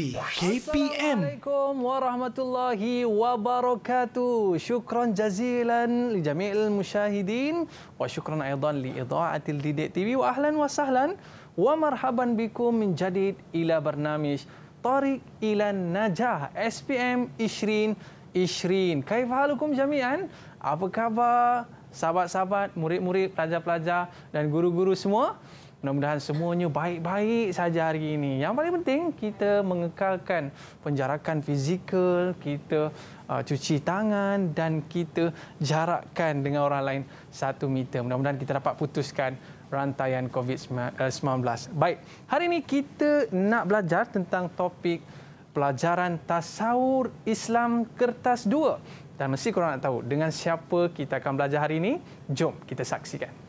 Fauzi, KPM. Assalamualaikum warahmatullahi wabarakatuh. Syukran jazilan li jami'il musyahidin. Wa syukran aydan li idha'atil didik TV. Wa ahlan wa sahlan. Wa marhaban bikum min jadid ila bernamish. Tariq ila najah. SPM Ishrin Ishrin. Kaif halukum jami'an? Apa khabar sahabat-sahabat, murid-murid, pelajar-pelajar dan guru-guru semua? Mudah-mudahan semuanya baik-baik saja hari ini. Yang paling penting kita mengekalkan penjarakan fizikal, kita uh, cuci tangan dan kita jarakkan dengan orang lain satu meter. Mudah-mudahan kita dapat putuskan rantaian COVID-19. Baik, hari ini kita nak belajar tentang topik pelajaran tasawur Islam kertas 2. Dan mesti korang nak tahu dengan siapa kita akan belajar hari ini. Jom kita saksikan.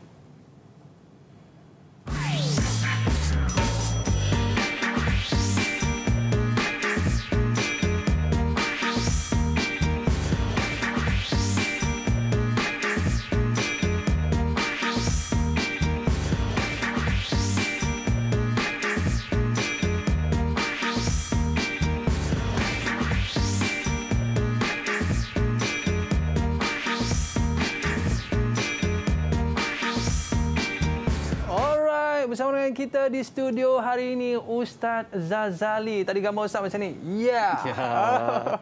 di studio hari ini Ustaz Zazali. Tadi gambar Ustaz macam ni. Yeah. yeah.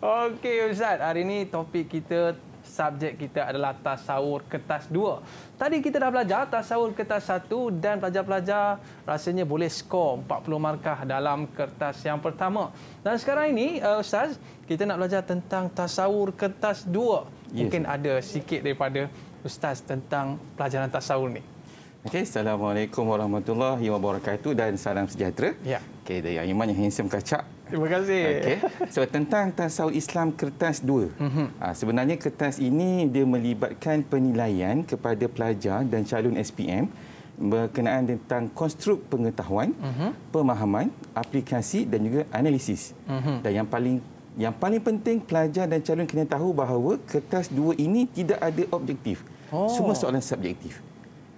Okey Ustaz, hari ini topik kita subjek kita adalah tasawur kertas 2. Tadi kita dah belajar tasawur kertas 1 dan pelajar-pelajar rasanya boleh skor 40 markah dalam kertas yang pertama. Dan sekarang ini eh, Ustaz, kita nak belajar tentang tasawur kertas 2. Mungkin yes. ada sikit daripada Ustaz tentang pelajaran tasawur ni. Okay, Assalamualaikum warahmatullahi wabarakatuh dan salam sejahtera. Ya. Okay, dari yang iman yang handsome kacak. Terima kasih. Okay. So, tentang Tasawuf Islam Kertas 2. Uh-huh. Mhm. Ah, sebenarnya kertas ini dia melibatkan penilaian kepada pelajar dan calon SPM berkenaan tentang konstruk pengetahuan, uh-huh. pemahaman, aplikasi dan juga analisis. Uh-huh. Dan yang paling yang paling penting pelajar dan calon kena tahu bahawa kertas 2 ini tidak ada objektif. Oh. Semua soalan subjektif.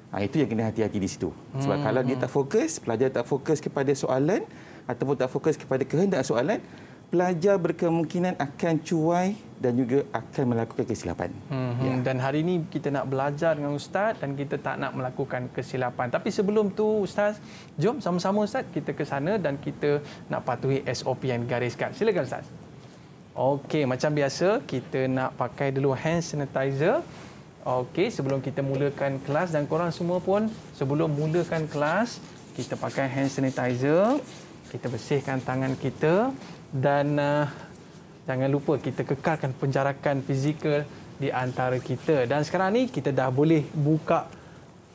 Ha, itu yang kena hati-hati di situ. Sebab hmm. kalau dia hmm. tak fokus, pelajar tak fokus kepada soalan ataupun tak fokus kepada kehendak soalan, pelajar berkemungkinan akan cuai dan juga akan melakukan kesilapan. Hmm. Ya. Dan hari ini kita nak belajar dengan Ustaz dan kita tak nak melakukan kesilapan. Tapi sebelum tu Ustaz, jom sama-sama Ustaz kita ke sana dan kita nak patuhi SOP yang digariskan. Silakan Ustaz. Okey, macam biasa kita nak pakai dulu hand sanitizer. Okey, sebelum kita mulakan kelas dan korang semua pun sebelum mulakan kelas, kita pakai hand sanitizer, kita bersihkan tangan kita dan uh, jangan lupa kita kekalkan penjarakan fizikal di antara kita. Dan sekarang ni kita dah boleh buka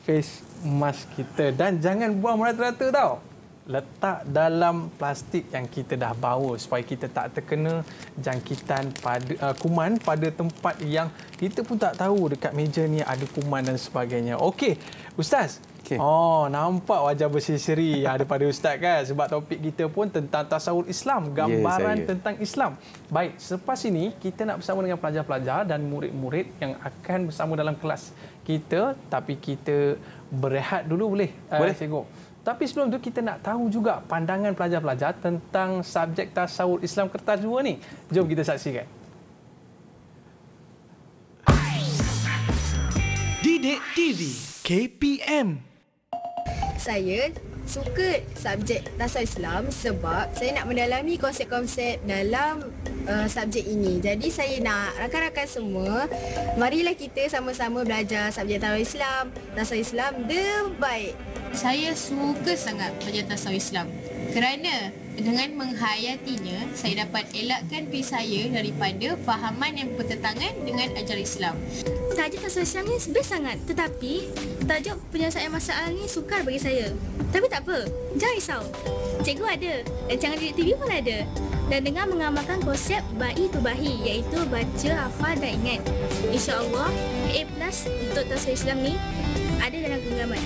face mask kita dan jangan buang merata-rata tau letak dalam plastik yang kita dah bawa supaya kita tak terkena jangkitan pada uh, kuman pada tempat yang kita pun tak tahu dekat meja ni ada kuman dan sebagainya. Okey, ustaz. Okay. Oh, nampak wajah berseri-seri daripada ustaz kan sebab topik kita pun tentang Tasawur Islam, gambaran yes, tentang Islam. Baik, selepas ini kita nak bersama dengan pelajar-pelajar dan murid-murid yang akan bersama dalam kelas kita tapi kita berehat dulu boleh? Uh, boleh. Uh, tapi sebelum itu kita nak tahu juga pandangan pelajar-pelajar tentang subjek tasawuf Islam kertas dua ni. Jom kita saksikan. Didik TV KPM Saya suka subjek tasawuf Islam sebab saya nak mendalami konsep-konsep dalam uh, subjek ini. Jadi saya nak rakan-rakan semua, marilah kita sama-sama belajar subjek tarawih Islam, tasawuf Islam the baik. Saya suka sangat belajar tasawuf Islam. Kerana dengan menghayatinya, saya dapat elakkan diri saya daripada fahaman yang bertentangan dengan ajar Islam. Tajuk tasawuf Islam ni best sangat tetapi tajuk penyelesaian masalah ni sukar bagi saya. Tapi tak apa, jangan risau. Cikgu ada, jangan di TV pun ada dan dengan mengamalkan konsep ba'i tu bahi iaitu baca, hafal dan ingat. InsyaAllah, A plus untuk Tasawuf Islam ni ada dalam genggaman.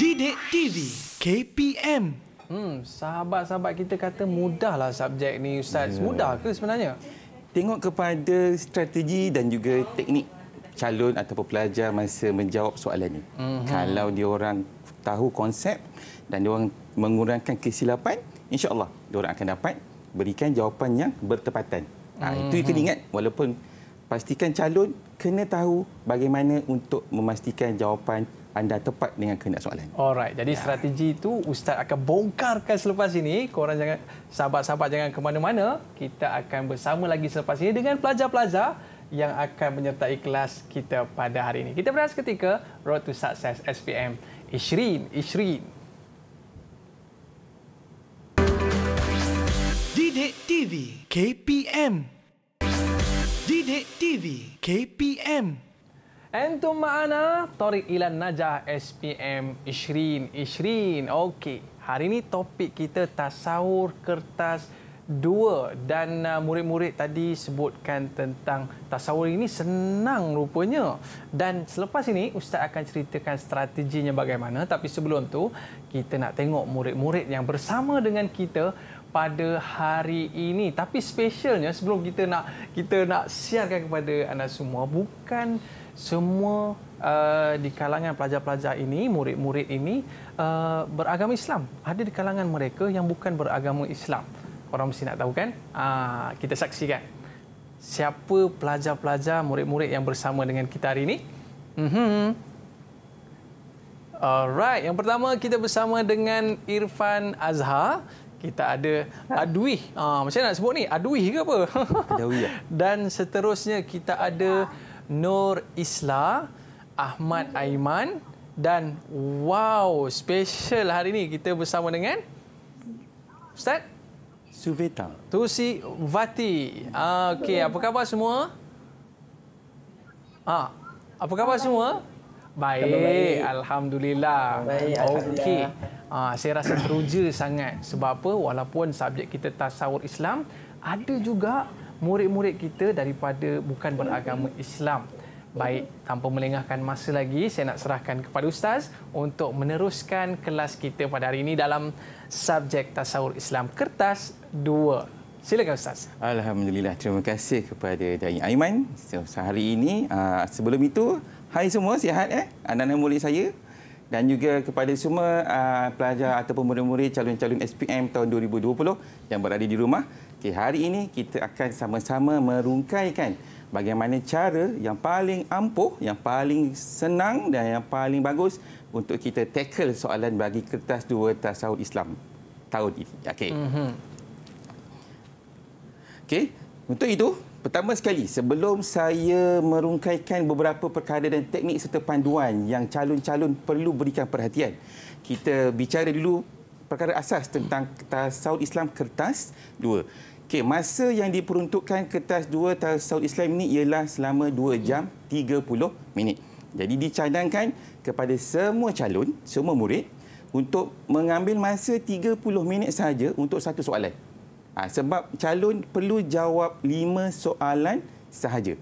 Didik TV KPM Hmm, sahabat-sahabat kita kata mudahlah subjek ni Ustaz. Yeah. Mudah ke sebenarnya? Tengok kepada strategi dan juga teknik calon atau pelajar masa menjawab soalan ini. Mm-hmm. Kalau dia orang tahu konsep dan dia orang mengurangkan kesilapan, insyaAllah orang akan dapat berikan jawapan yang bertepatan. Ha, hmm. kena ingat walaupun pastikan calon kena tahu bagaimana untuk memastikan jawapan anda tepat dengan kena soalan. Alright, jadi ya. strategi itu Ustaz akan bongkarkan selepas ini. Korang jangan, sahabat-sahabat jangan ke mana-mana. Kita akan bersama lagi selepas ini dengan pelajar-pelajar yang akan menyertai kelas kita pada hari ini. Kita berada ketika Road to Success SPM. Ishrin, Ishrin. Didik TV KPM Didik TV KPM Antum ma'ana Tariq Ilan Najah SPM Ishrin Ishrin Okey Hari ini topik kita Tasawur Kertas 2 Dan uh, murid-murid tadi sebutkan tentang Tasawur ini senang rupanya Dan selepas ini Ustaz akan ceritakan strateginya bagaimana Tapi sebelum tu Kita nak tengok murid-murid yang bersama dengan kita pada hari ini. Tapi spesialnya sebelum kita nak kita nak siarkan kepada anda semua bukan semua uh, di kalangan pelajar-pelajar ini, murid-murid ini uh, beragama Islam. Ada di kalangan mereka yang bukan beragama Islam. Orang mesti nak tahu kan? Uh, kita saksikan. Siapa pelajar-pelajar, murid-murid yang bersama dengan kita hari ini? Mhm. Alright, yang pertama kita bersama dengan Irfan Azhar kita ada Aduih. Ah, macam mana nak sebut ni? Aduih ke apa? Adawi. Ya. Dan seterusnya kita ada Nur Isla, Ahmad Aiman dan wow, special hari ini kita bersama dengan Ustaz Suveta. Tusi Vati. Ah, Okey, apa khabar semua? Ah, apa khabar semua? Baik, Alhamdulillah. Baik, Alhamdulillah. Okay. Uh, saya rasa teruja sangat sebab apa walaupun subjek kita tasawur Islam ada juga murid-murid kita daripada bukan beragama Islam. Baik, tanpa melengahkan masa lagi, saya nak serahkan kepada Ustaz untuk meneruskan kelas kita pada hari ini dalam subjek Tasawur Islam Kertas 2. Silakan Ustaz. Alhamdulillah, terima kasih kepada Dain Aiman. So, sehari ini, uh, sebelum itu, hai semua, sihat eh? Anak-anak murid saya, dan juga kepada semua uh, pelajar ataupun murid-murid calon-calon SPM tahun 2020 yang berada di rumah. Okay, hari ini kita akan sama-sama merungkaikan bagaimana cara yang paling ampuh, yang paling senang dan yang paling bagus untuk kita tackle soalan bagi kertas dua tasawuf Islam tahun ini. Okay. Mm-hmm. Okey, untuk itu Pertama sekali, sebelum saya merungkaikan beberapa perkara dan teknik serta panduan yang calon-calon perlu berikan perhatian, kita bicara dulu perkara asas tentang tasawuf Islam kertas 2. Okey, masa yang diperuntukkan kertas 2 tasawuf Islam ini ialah selama 2 jam 30 minit. Jadi dicadangkan kepada semua calon, semua murid untuk mengambil masa 30 minit saja untuk satu soalan. Ha, sebab calon perlu jawab lima soalan sahaja.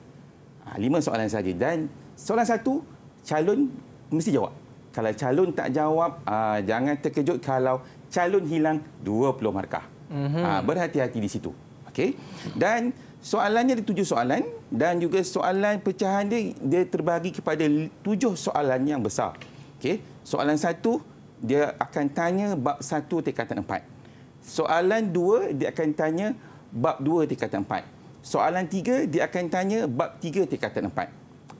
Ha, lima soalan sahaja. Dan soalan satu, calon mesti jawab. Kalau calon tak jawab, aa, ha, jangan terkejut kalau calon hilang 20 markah. mm berhati-hati di situ. Okay? Dan soalannya ada tujuh soalan. Dan juga soalan pecahan dia, dia terbagi kepada tujuh soalan yang besar. Okay? Soalan satu, dia akan tanya bab satu tingkatan empat. Soalan dua dia akan tanya bab dua tingkatan empat. Soalan tiga dia akan tanya bab tiga tingkatan empat.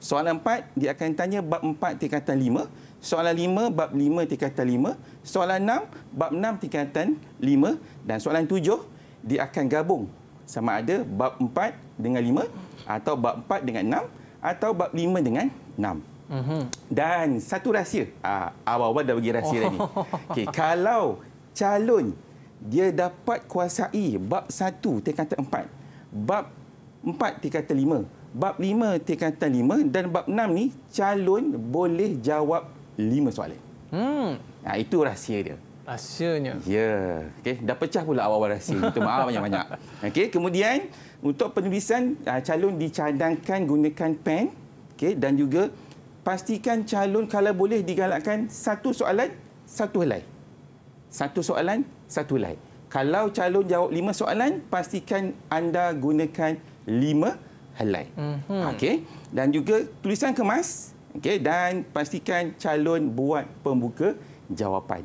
Soalan empat dia akan tanya bab empat tingkatan lima. Soalan lima bab lima tingkatan lima. Soalan enam bab enam tingkatan lima. Dan soalan tujuh dia akan gabung sama ada bab empat dengan lima atau bab empat dengan enam atau bab lima dengan enam. Mhm. Dan satu rahsia. Ah, awal-awal dah bagi rahsia oh. ni. Okay, kalau calon dia dapat kuasai bab 1 tingkatan 4 bab 4 tingkatan 5 bab 5 tingkatan 5 dan bab 6 ni calon boleh jawab 5 soalan hmm. nah, ha, itu rahsia dia rahsianya ya yeah. okey dah pecah pula awal-awal rahsia itu maaf banyak-banyak okey kemudian untuk penulisan ha, calon dicadangkan gunakan pen okey dan juga pastikan calon kalau boleh digalakkan satu soalan satu helai satu soalan satu line. Kalau calon jawab lima soalan, pastikan anda gunakan lima helai. Mm-hmm. Okey. Dan juga tulisan kemas. okay. Dan pastikan calon buat pembuka jawapan.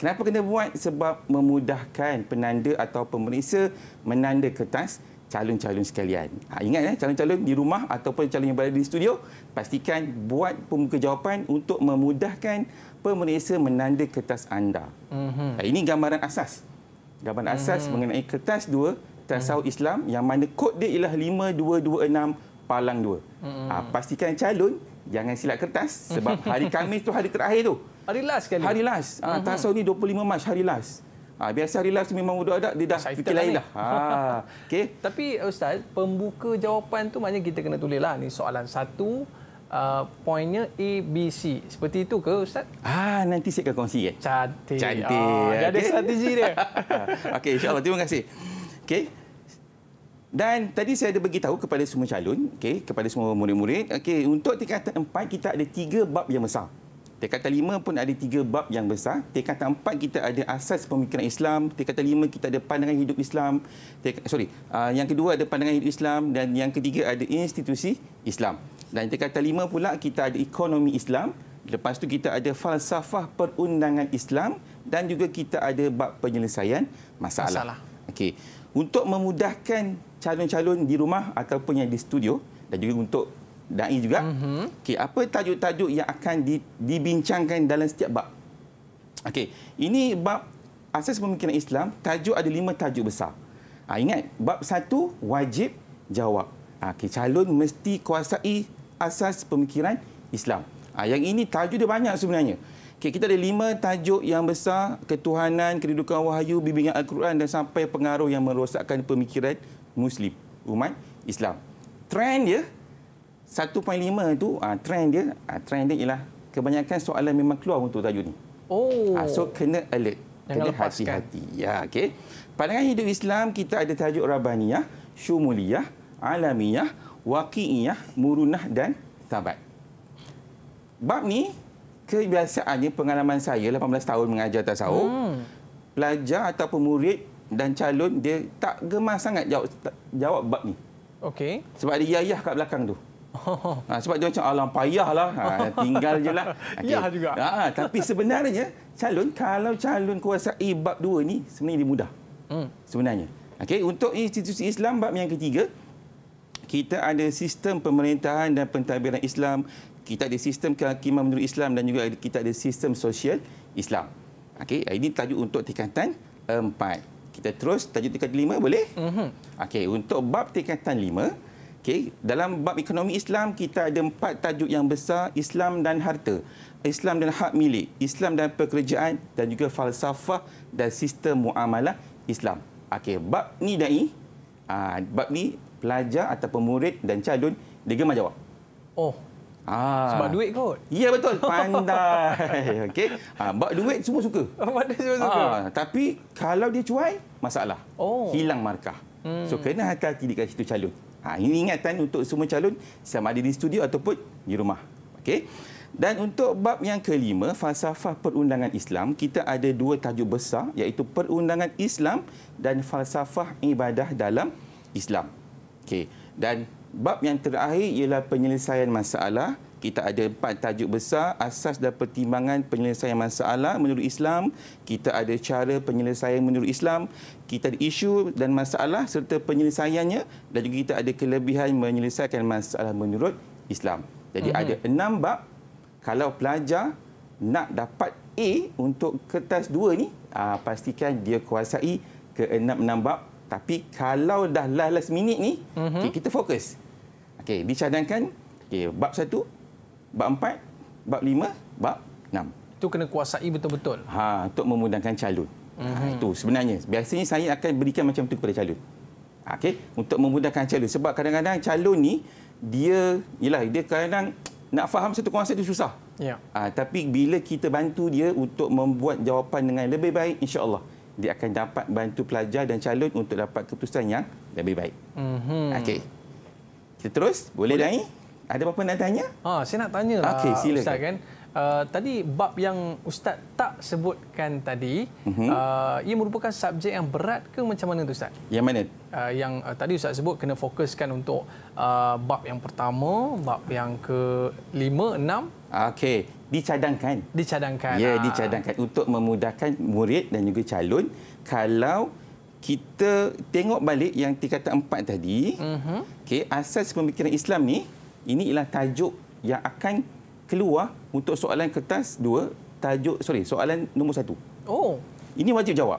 Kenapa kena buat? Sebab memudahkan penanda atau pemeriksa menanda kertas calon-calon sekalian. Ha, ingat ya, calon-calon di rumah ataupun calon yang berada di studio, pastikan buat pembuka jawapan untuk memudahkan pemeriksa menanda kertas anda. Mm-hmm. Ini gambaran asas. Gambaran mm-hmm. asas mhm. mengenai kertas dua tasawuf mm-hmm. Islam yang mana kod dia ialah 5226 palang dua Mm-hmm. Ha, pastikan calon jangan silap kertas sebab hari Khamis tu hari terakhir tu. Hari last kali. Hari last. Ha, mm-hmm. Tasawuf ni 25 Mac hari last. Ha, biasa hari last memang mudah ada dia dah Saitan fikir lain lah dah. okay. Tapi Ustaz, pembuka jawapan tu maknanya kita kena tulis Ni soalan satu, uh, poinnya A, B, C. Seperti itu ke Ustaz? Ah, nanti saya akan kongsi. Ya? Cantik. Cantik. Ah, dia ada strategi dia. Okay, insyaAllah. Terima kasih. Okay. Dan tadi saya ada beritahu kepada semua calon, okay, kepada semua murid-murid, okay, untuk tingkatan empat kita ada tiga bab yang besar. Tingkatan lima pun ada tiga bab yang besar. Tingkatan empat kita ada asas pemikiran Islam. Tingkatan lima kita ada pandangan hidup Islam. Tekatan, sorry, uh, yang kedua ada pandangan hidup Islam. Dan yang ketiga ada institusi Islam. Dan tingkat lima pula kita ada ekonomi Islam. Lepas tu kita ada falsafah perundangan Islam dan juga kita ada bab penyelesaian masalah. masalah. Okey. Untuk memudahkan calon-calon di rumah ataupun yang di studio dan juga untuk dai juga. Mm-hmm. Okey, apa tajuk-tajuk yang akan di, dibincangkan dalam setiap bab? Okey, ini bab asas pemikiran Islam, tajuk ada lima tajuk besar. Ha, ingat, bab satu wajib jawab. Ha, okey, calon mesti kuasai asas pemikiran Islam. Ah, yang ini tajuk dia banyak sebenarnya. Okay, kita ada lima tajuk yang besar, ketuhanan, kedudukan wahyu, bimbingan Al-Quran dan sampai pengaruh yang merosakkan pemikiran Muslim, umat Islam. Trend dia, 1.5 tu, ah, trend dia, ah, trend dia ialah kebanyakan soalan memang keluar untuk tajuk ni. Oh. So, kena alert. Jangan kena hati-hati. Ya, okay. Pandangan hidup Islam, kita ada tajuk Rabbaniyah, Syumuliyah, Alamiyah, waqi'iyah, murunah dan sabat. Bab ni kebiasaannya pengalaman saya 18 tahun mengajar tasawuf. Hmm. Pelajar atau pemurid dan calon dia tak gemar sangat jawab jawab bab ni. Okey. Sebab dia yayah kat belakang tu. Ha, sebab dia macam alam payahlah. Ha, tinggal je lah. Okay. Ya juga. Ha, tapi sebenarnya calon kalau calon kuasa bab dua ni sebenarnya dia mudah. Hmm. Sebenarnya. Okey untuk institusi Islam bab yang ketiga kita ada sistem pemerintahan dan pentadbiran Islam, kita ada sistem kehakiman menurut Islam dan juga kita ada sistem sosial Islam. Okey, ini tajuk untuk tingkatan 4. Kita terus tajuk tingkatan 5 boleh? Mhm. Okey, untuk bab tingkatan 5, okey, dalam bab ekonomi Islam kita ada empat tajuk yang besar Islam dan harta, Islam dan hak milik, Islam dan pekerjaan dan juga falsafah dan sistem muamalah Islam. Okey, bab ni dai Ah, bab ni pelajar atau pemurid dan calon, dia gemar jawab. Oh. Ha. Sebab duit kot. Ya betul, pandai. Okey. Ha, bab duit semua suka. Bab duit semua suka. Ha. tapi kalau dia cuai, masalah. Oh. Hilang markah. Hmm. So kena hati-hati dekat situ calon. Ha, ini ingatan untuk semua calon sama ada di studio ataupun di rumah. Okey. Dan untuk bab yang kelima, falsafah perundangan Islam, kita ada dua tajuk besar iaitu perundangan Islam dan falsafah ibadah dalam Islam. Okey. Dan bab yang terakhir ialah penyelesaian masalah. Kita ada empat tajuk besar, asas dan pertimbangan penyelesaian masalah menurut Islam. Kita ada cara penyelesaian menurut Islam. Kita ada isu dan masalah serta penyelesaiannya. Dan juga kita ada kelebihan menyelesaikan masalah menurut Islam. Jadi mm-hmm. ada enam bab. Kalau pelajar nak dapat A untuk kertas dua ni, ah, pastikan dia kuasai ke enam-enam bab tapi kalau dah last, last minute ni, mm-hmm. okay, kita fokus. Okey, dicadangkan Okey, bab satu, bab empat, bab lima, bab enam. Tu kena kuasai betul-betul. Ha, untuk memudahkan calon. Mm-hmm. itu sebenarnya. Biasanya saya akan berikan macam tu kepada calon. Ha, Okey, untuk memudahkan calon. Sebab kadang-kadang calon ni, dia, yalah dia kadang nak faham satu konsep itu susah. Ya. Ha, tapi bila kita bantu dia untuk membuat jawapan dengan lebih baik, insya Allah dia akan dapat bantu pelajar dan calon untuk dapat keputusan yang lebih baik. Mm-hmm. Okey. Kita terus? Boleh, Boleh. Dani? Ada apa-apa nak tanya? Ha, saya nak tanya lah okay, silakan. Ustaz kan. Uh, tadi bab yang Ustaz tak sebutkan tadi, uh-huh. uh, ia merupakan subjek yang berat ke macam mana tu Ustaz? Yang mana? Uh, yang uh, tadi Ustaz sebut kena fokuskan untuk uh, bab yang pertama, bab yang ke lima, enam. Okey, dicadangkan dicadangkan ya yeah, dicadangkan untuk memudahkan murid dan juga calon kalau kita tengok balik yang tingkatan empat tadi uh-huh. okey asas pemikiran Islam ni ini ialah tajuk yang akan keluar untuk soalan kertas dua tajuk sorry soalan nombor satu oh ini wajib jawab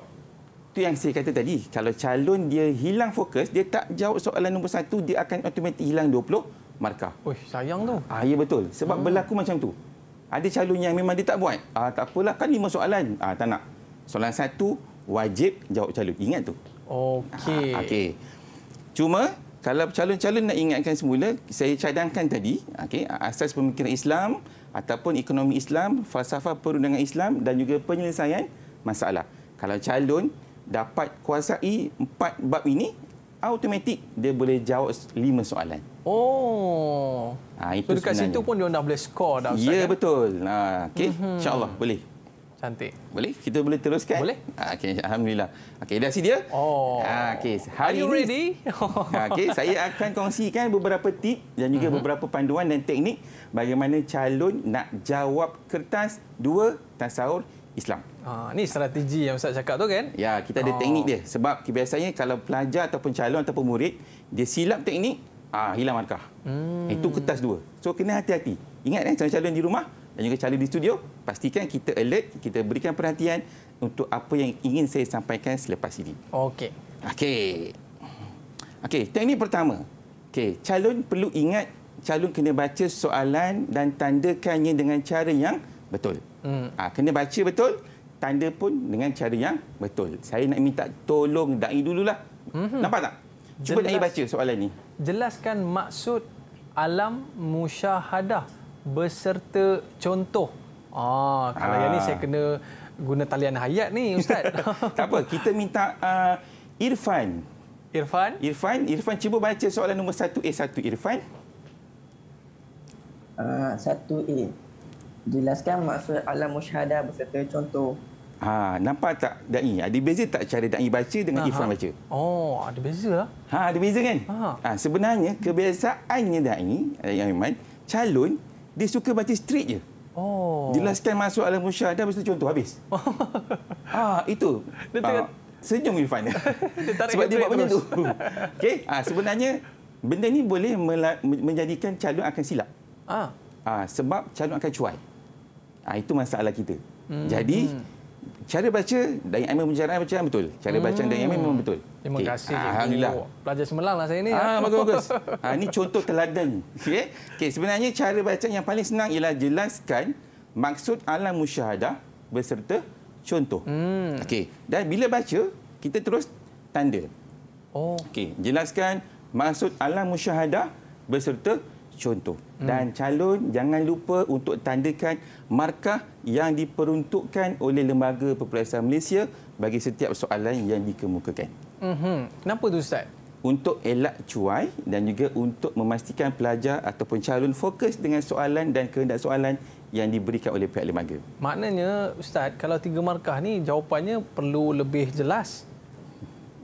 itu yang saya kata tadi kalau calon dia hilang fokus dia tak jawab soalan nombor satu dia akan automatik hilang 20 markah. Oh, sayang tu. Ah, ya betul. Sebab hmm. berlaku macam tu. Ada calon yang memang dia tak buat. Ah, tak apalah, kan lima soalan. Ah, tak nak. Soalan satu, wajib jawab calon. Ingat tu. Okey. Ah, okay. Cuma, kalau calon-calon nak ingatkan semula, saya cadangkan tadi, okay, asas pemikiran Islam, ataupun ekonomi Islam, falsafah perundangan Islam, dan juga penyelesaian masalah. Kalau calon dapat kuasai empat bab ini, automatik dia boleh jawab lima soalan. Oh. Ha, itu so, dekat sebenarnya. situ pun dia dah boleh skor dah Ya, kan? betul. Ha, okay. Mhm. InsyaAllah, boleh. Cantik. Boleh? Kita boleh teruskan? Boleh. Ha, okay. Alhamdulillah. Okey, dah dia. Oh. Ha, okay. Hari Are you ready? ha, okay. Saya akan kongsikan beberapa tip dan juga uh mhm. -huh. beberapa panduan dan teknik bagaimana calon nak jawab kertas dua tasawur Islam. Ah, ha, ini strategi yang Ustaz cakap tu kan? Ya, kita ada oh. teknik dia. Sebab biasanya kalau pelajar ataupun calon ataupun murid, dia silap teknik, ah, hilang markah. Hmm. Itu kertas dua. So, kena hati-hati. Ingat kan, eh, calon-calon di rumah dan juga calon di studio, pastikan kita alert, kita berikan perhatian untuk apa yang ingin saya sampaikan selepas ini. Okey. Okey. Okey, teknik pertama. Okey, calon perlu ingat calon kena baca soalan dan tandakannya dengan cara yang betul. Hmm. Ha, kena baca betul, tanda pun dengan cara yang betul. Saya nak minta tolong da'i dululah. Hmm. Nampak tak? Cuba Jelas, da'i baca soalan ini. Jelaskan maksud alam musyahadah beserta contoh. Ah, kalau ha. yang ini saya ah. kena guna talian hayat ni Ustaz. tak apa, kita minta uh, Irfan. Irfan? Irfan, Irfan cuba baca soalan nombor 1A1 Irfan. Uh, 1A jelaskan maksud alam musyhadah beserta contoh. Ha, nampak tak da'i? Ada beza tak cara da'i baca dengan Aha. ifran baca? Oh, ada beza lah. Ha, ada beza kan? Ha. Ha, sebenarnya, kebiasaannya da'i, eh, yang iman, calon, dia suka baca straight je. Oh. Jelaskan masuk alam musyadah, beserta contoh, habis. ha, itu. Dia tengah... Ha, senyum Irfan dia Sebab dia buat macam tu. Okey, ha, sebenarnya, benda ni boleh menjadikan calon akan silap. Ah. Ah, sebab calon akan cuai. Ha, itu masalah kita. Hmm. Jadi hmm. cara baca dan Aiman menjelaskan macam betul. Cara baca hmm. dan Aiman memang betul. Terima okay. kasih. Ah, Alhamdulillah. Oh, pelajar semelang lah saya ini. Ya. Ah, bagus, bagus. Ha, ah, ini contoh teladan. Okay. Okay, sebenarnya cara baca yang paling senang ialah jelaskan maksud alam musyahadah berserta contoh. Hmm. Okay. Dan bila baca, kita terus tanda. Oh. Okay. Jelaskan maksud alam musyahadah berserta contoh contoh. Hmm. Dan calon jangan lupa untuk tandakan markah yang diperuntukkan oleh Lembaga Perperiksaan Malaysia bagi setiap soalan yang dikemukakan. Hmm. Kenapa tu Ustaz? Untuk elak cuai dan juga untuk memastikan pelajar ataupun calon fokus dengan soalan dan kehendak soalan yang diberikan oleh pihak lembaga. Maknanya Ustaz, kalau tiga markah ni jawapannya perlu lebih jelas.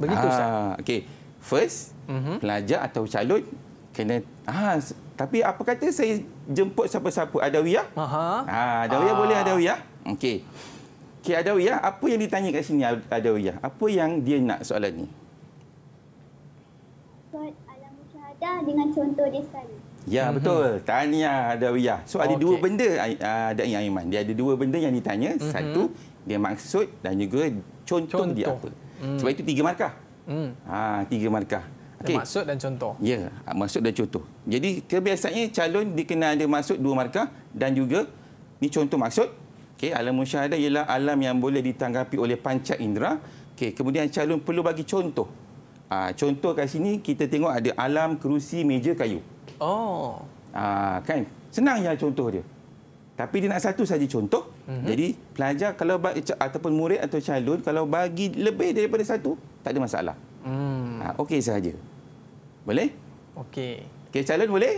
Begitu ah, Ustaz. Ah, okay. First, uh-huh. pelajar atau calon kena ah, tapi apa kata saya jemput siapa-siapa Adawiyah? Aha. Ha, Adawiyah ah. boleh Adawiyah? Okey. Okey Adawiyah, apa yang ditanya kat sini Adawiyah? Apa yang dia nak soalan ni? Soal alam syahadah dengan contoh dia sekali. Ya, mm -hmm. betul. Tanya Adawiyah. So ada okay. dua benda ah, ada yang Aiman. Dia ada dua benda yang ditanya. Mm -hmm. Satu dia maksud dan juga contoh, contoh. dia apa. Mm. Sebab itu tiga markah. Mm. Ha, tiga markah. Okay. Maksud dan contoh. Ya, maksud dan contoh. Jadi kebiasaannya calon dikenal ada maksud dua markah dan juga ni contoh maksud. Okey, alam musyahadah ialah alam yang boleh ditanggapi oleh panca indera. Okey, kemudian calon perlu bagi contoh. Aa, ah, contoh kat sini kita tengok ada alam kerusi meja kayu. Oh. Aa, ah, kan? Senang ya contoh dia. Tapi dia nak satu saja contoh. Mm -hmm. Jadi pelajar kalau ataupun murid atau calon kalau bagi lebih daripada satu tak ada masalah. Mm. Okey sahaja. Boleh? Okey. Okey, calon boleh?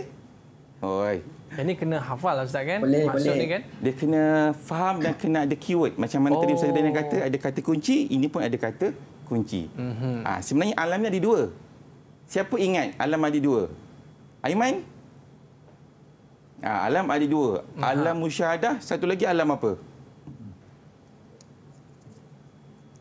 Oi. Ini kena hafal lah, Ustaz kan? Boleh, Maksud boleh. Ni, kan? Dia kena faham dan kena ada keyword. Macam mana oh. tadi Ustaz Daniel kata, ada kata kunci, ini pun ada kata kunci. Mm-hmm. Ha, sebenarnya alamnya ada dua. Siapa ingat alam ada dua? Aiman? Ha, alam ada dua. uh Alam musyahadah, satu lagi alam apa?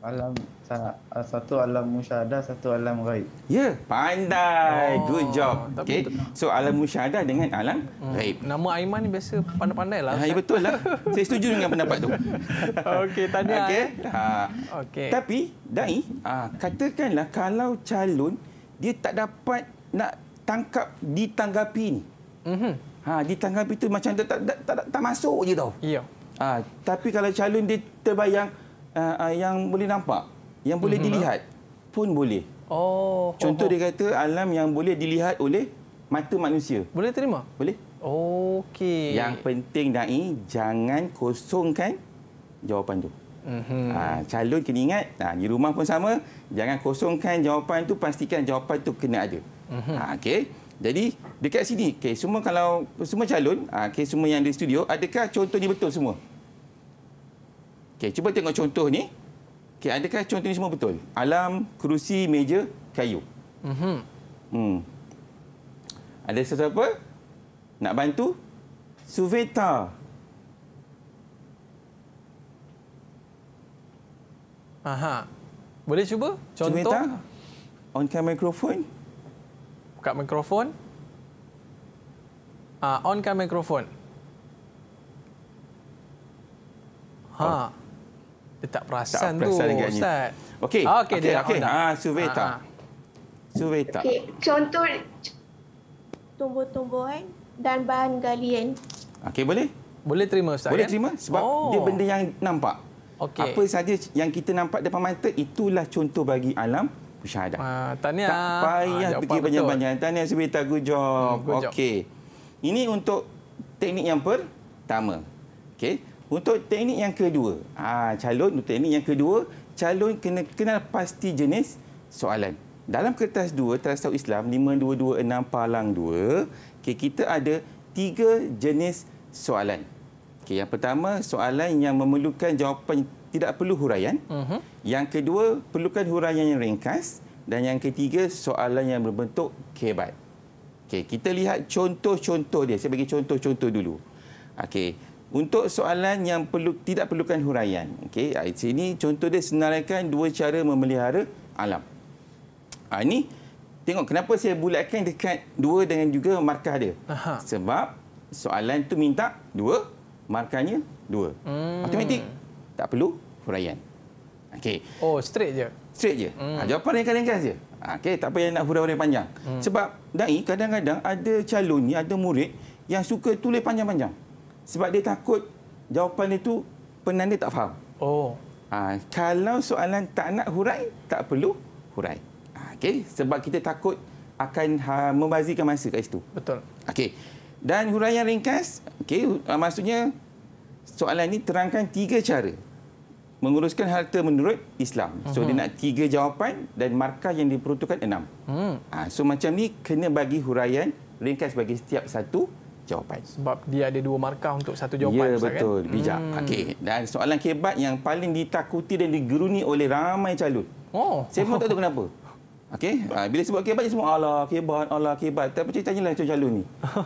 Alam Ah, satu alam musyadah, satu alam ghaib. Ya, yeah, pandai. Oh, Good job. Okay. So, alam musyadah dengan alam hmm. ghaib. Hmm. Nama Aiman ni biasa pandai-pandai lah. Ha, betul lah. Saya setuju dengan pendapat tu. Okey, tanya. Okey. Ha. Okay. Tapi, Dai, ha, katakanlah kalau calon, dia tak dapat nak tangkap ditanggapi ni. Mm-hmm. Ha, ditanggapi tu macam tak, tak, tak, tak, tak masuk je tau. Yeah. Ha, tapi kalau calon dia terbayang, Uh, uh, yang boleh nampak yang boleh mhm. dilihat pun boleh. Oh. Contoh dia kata alam yang boleh dilihat oleh mata manusia. Boleh terima? Boleh. Okey. Yang penting dai jangan kosongkan jawapan tu. Mm-hmm. Ha, calon kena ingat ha, di rumah pun sama jangan kosongkan jawapan tu pastikan jawapan tu kena ada mm-hmm. ha, ah, okay. jadi dekat sini okay, semua kalau semua calon ha, okay, semua yang di studio adakah contoh ni betul semua okay, cuba tengok contoh ni Okay, adakah contoh ini semua betul? Alam, kerusi, meja, kayu. Mm-hmm. Hmm. Ada sesiapa? Nak bantu? Suveta. Aha. Boleh cuba? Contoh. Suveta? On camera microphone? Buka mikrofon. Ah, on camera microphone. Ha. Oh dia tak perasan, tak perasan tu gaji. ustaz. Okey. Ah, okey okay, okay. Ha Suveta. Ha, ah, ha. Suveta. Okey, contoh tumbuh-tumbuhan dan bahan galian. Okey, boleh? Boleh terima ustaz. Boleh ya? terima sebab oh. dia benda yang nampak. Okay. Apa saja yang kita nampak depan mata itulah contoh bagi alam syahadah. Ah, ha, tahniah. Tak payah ha, pergi banyak-banyak. Tahniah Suveta, good job. Hmm, job. Okey. Ini untuk teknik yang pertama. Okey. Untuk teknik yang kedua, aa, ah, calon untuk teknik yang kedua, calon kena kenal pasti jenis soalan. Dalam kertas 2 Teras Tahu Islam 5226 Palang 2, okay, kita ada tiga jenis soalan. Okay, yang pertama, soalan yang memerlukan jawapan tidak perlu huraian. Uh-huh. Yang kedua, perlukan huraian yang ringkas. Dan yang ketiga, soalan yang berbentuk kebat. Okay, kita lihat contoh-contoh dia. Saya bagi contoh-contoh dulu. Okay. Untuk soalan yang perlu tidak perlukan huraian. Okey, ah, sini contoh dia senaraikan dua cara memelihara alam. Ha, ini tengok kenapa saya bulatkan dekat dua dengan juga markah dia. Aha. Sebab soalan tu minta dua, markahnya dua. Hmm. Automatik tak perlu huraian. Okey. Oh, straight je. Straight je. Hmm. Ha, jawapan yang kalian kan saja. Okey, tak payah nak huraian panjang. Hmm. Sebab dai kadang-kadang ada calon ni, ada murid yang suka tulis panjang-panjang. Sebab dia takut jawapan itu penanda tak faham. Oh. Ha, kalau soalan tak nak hurai, tak perlu hurai. Ha, okay? Sebab kita takut akan ha, membazirkan masa kat situ. Betul. Okay. Dan huraian ringkas, okay, ha, uh, maksudnya soalan ini terangkan tiga cara menguruskan harta menurut Islam. So uh-huh. dia mhm. nak tiga jawapan dan markah yang diperuntukkan enam. Uh-huh. Ha, so macam ni kena bagi huraian ringkas bagi setiap satu jawapan. Sebab dia ada dua markah untuk satu jawapan. Ya, Ustaz, kan? betul. Kan? Bijak. Hmm. Okey. Dan soalan kebat yang paling ditakuti dan digeruni oleh ramai calon. Oh. Saya pun tak tahu kenapa. Okey. Ha, bila sebut kebat, dia semua Allah kebat, Allah kebat. Tapi ceritanya lah calon ni.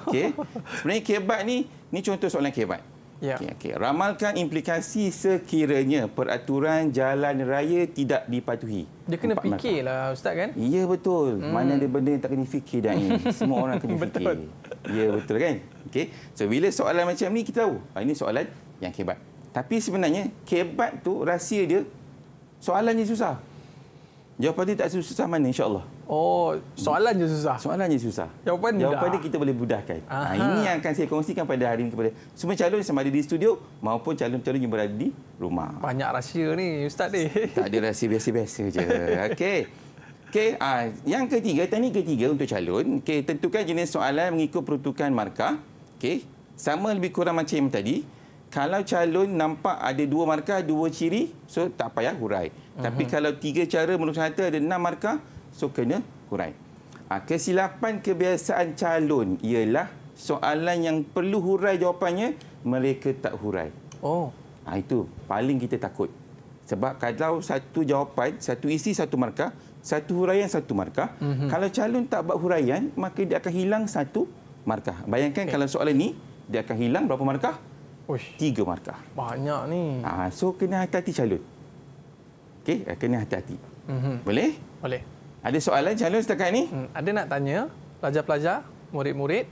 Okey. Sebenarnya kebat ni, ni contoh soalan kebat. Ya. Okay, okay. Ramalkan implikasi sekiranya peraturan jalan raya tidak dipatuhi. Dia kena Empat fikirlah malam. Ustaz kan? Ya betul. Hmm. Mana ada benda yang tak kena fikir dah ini. Semua orang kena betul. fikir. Ya betul kan? Okay. So bila soalan macam ni kita tahu. Ah, ini soalan yang kebat. Tapi sebenarnya kebat tu rahsia dia soalannya susah. Jawapan dia tak susah mana insyaAllah. allah Oh, soalan je susah. Soalan je susah. Jawapan tidak. Jawapan dia kita boleh budahkan. Ha, ini yang akan saya kongsikan pada hari ini kepada semua calon sama ada di studio maupun calon-calon yang berada di rumah. Banyak rahsia ni ustaz ni. Tak ada rahsia biasa-biasa je. Okey. Okey, ah yang ketiga, teknik ketiga untuk calon, okey tentukan jenis soalan mengikut peruntukan markah. Okey, sama lebih kurang macam tadi. Kalau calon nampak ada dua markah, dua ciri, so tak payah hurai. Uh-huh. Tapi mhm. kalau tiga cara menurut saya ada enam markah, So kena kurang. Ha, ah, kesilapan kebiasaan calon ialah soalan yang perlu hurai jawapannya, mereka tak hurai. Oh. Ha, itu paling kita takut. Sebab kalau satu jawapan, satu isi, satu markah, satu huraian, satu markah. Mm -hmm. Kalau calon tak buat huraian, maka dia akan hilang satu markah. Bayangkan okay. kalau soalan ni dia akan hilang berapa markah? Uish. Tiga markah. Banyak ni. Ha, so, kena hati-hati calon. Okay, kena hati-hati. Mm -hmm. Boleh? Boleh. Ada soalan calon setakat ini? Hmm, ada nak tanya pelajar-pelajar, murid-murid.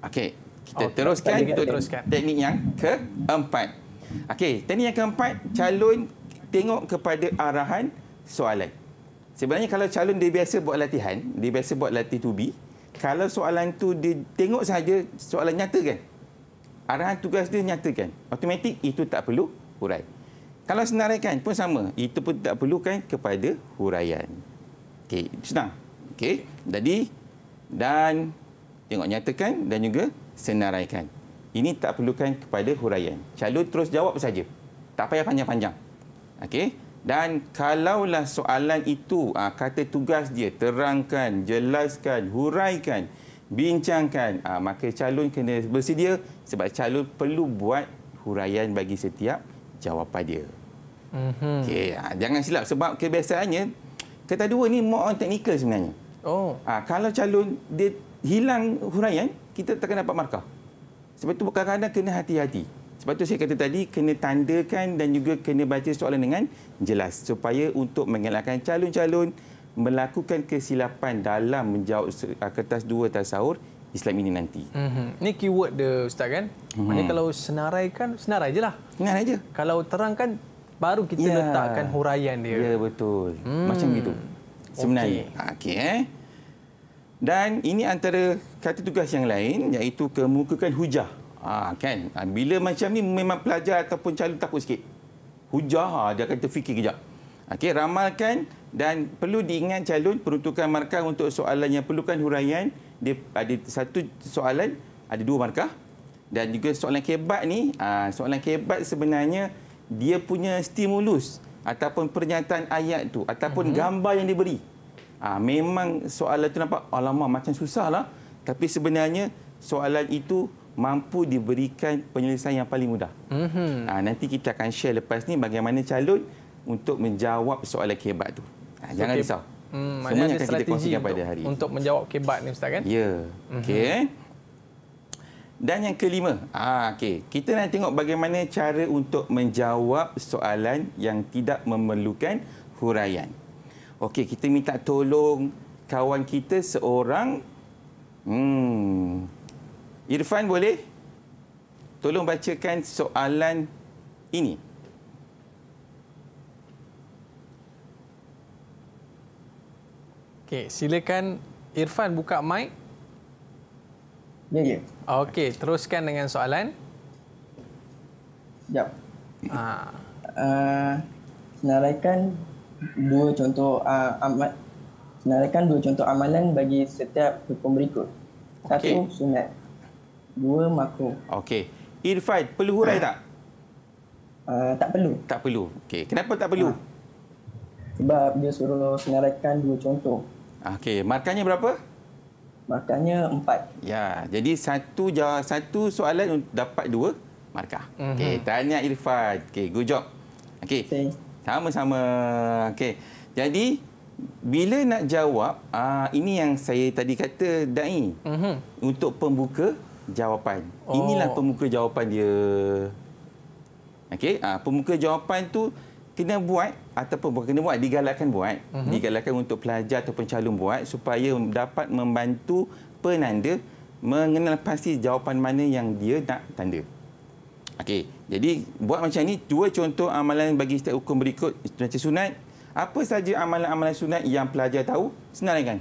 Okey, kita okay. teruskan kita teruskan. Teknik yang keempat. Okey, teknik yang keempat, calon tengok kepada arahan soalan. Sebenarnya kalau calon dia biasa buat latihan, dia biasa buat latih tubi, kalau soalan tu dia tengok saja soalan nyata kan? Arahan tugas dia nyatakan. Automatik itu tak perlu hurai. Kalau senaraikan pun sama, itu pun tak perlukan kepada huraian. Okey, senang. Okey. Jadi dan tengok nyatakan dan juga senaraikan. Ini tak perlukan kepada huraian. Calon terus jawab saja. Tak payah panjang-panjang. Okey. Dan kalaulah soalan itu ah, kata tugas dia terangkan, jelaskan, huraikan, bincangkan, aa, ah, maka calon kena bersedia sebab calon perlu buat huraian bagi setiap jawapan dia. Mm -hmm. okay, ah, jangan silap sebab kebiasaannya kata dua ni more technical sebenarnya. Oh. Ha, kalau calon dia hilang huraian, kita takkan dapat markah. Sebab itu kadang-kadang kena hati-hati. Sebab itu saya kata tadi, kena tandakan dan juga kena baca soalan dengan jelas. Supaya untuk mengelakkan calon-calon melakukan kesilapan dalam menjawab ah, kertas dua tasawur Islam ini nanti. Mm-hmm. Ini keyword dia Ustaz kan? Mm-hmm. Maksudnya mhm. kalau senaraikan, senarai je lah. Senarai je. Kalau terangkan, baru kita ya. letakkan huraian dia. Ya betul. Hmm. Macam gitu. Sebenarnya. Okey ah, okay, eh. Dan ini antara kata tugas yang lain iaitu kemukakan hujah. Ah ha, kan. Ah, bila macam ni memang pelajar ataupun calon takut sikit. Hujah ha, dia akan terfikir kejap. Okey ramalkan dan perlu diingat calon peruntukan markah untuk soalan yang perlukan huraian dia ada satu soalan ada dua markah dan juga soalan kebat ni soalan kebat sebenarnya dia punya stimulus ataupun pernyataan ayat tu ataupun mm-hmm. gambar yang diberi. Ha, memang soalan tu nampak alamak macam susah lah. tapi sebenarnya soalan itu mampu diberikan penyelesaian yang paling mudah. Mm-hmm. Ha, nanti kita akan share lepas ni bagaimana calon untuk menjawab soalan kebat tu. Ha, jangan okay. risau. Hmm, Semuanya akan kita kongsikan pada hari untuk ini. Untuk menjawab kebat ni Ustaz kan? Ya. Yeah. Mm-hmm. Okey. Dan yang kelima, ah, okay. kita nak tengok bagaimana cara untuk menjawab soalan yang tidak memerlukan huraian. Okey, kita minta tolong kawan kita seorang. Hmm. Irfan boleh? Tolong bacakan soalan ini. Okey, silakan Irfan buka mic. Ya, ya. Okey, teruskan dengan soalan. Jap. Ha. Uh, senaraikan dua contoh uh, ah, amat senaraikan dua contoh amalan bagi setiap hukum berikut. Satu okay. sunat. Dua makruh. Okey. Irfan, perlu hurai uh. Ah. tak? Uh, tak perlu. Tak perlu. Okey. Kenapa tak perlu? Uh. Sebab dia suruh senaraikan dua contoh. Okey, markahnya berapa? Markahnya empat. Ya, jadi satu jawab satu soalan dapat dua markah. Mm -hmm. Okey, tanya Irfan. Okey, good job. Okey. Sama-sama. Okey. Jadi bila nak jawab, uh, ini yang saya tadi kata dai. Mm -hmm. Untuk pembuka jawapan. Oh. Inilah pembuka jawapan dia. Okey, ah, pembuka jawapan tu kena buat ataupun bukan kena buat digalakkan buat uh-huh. digalakkan untuk pelajar ataupun calon buat supaya dapat membantu penanda mengenal pasti jawapan mana yang dia nak tanda. Okey, jadi buat macam ni dua contoh amalan bagi setiap hukum berikut macam sunat. Apa saja amalan-amalan sunat yang pelajar tahu, senaraikan.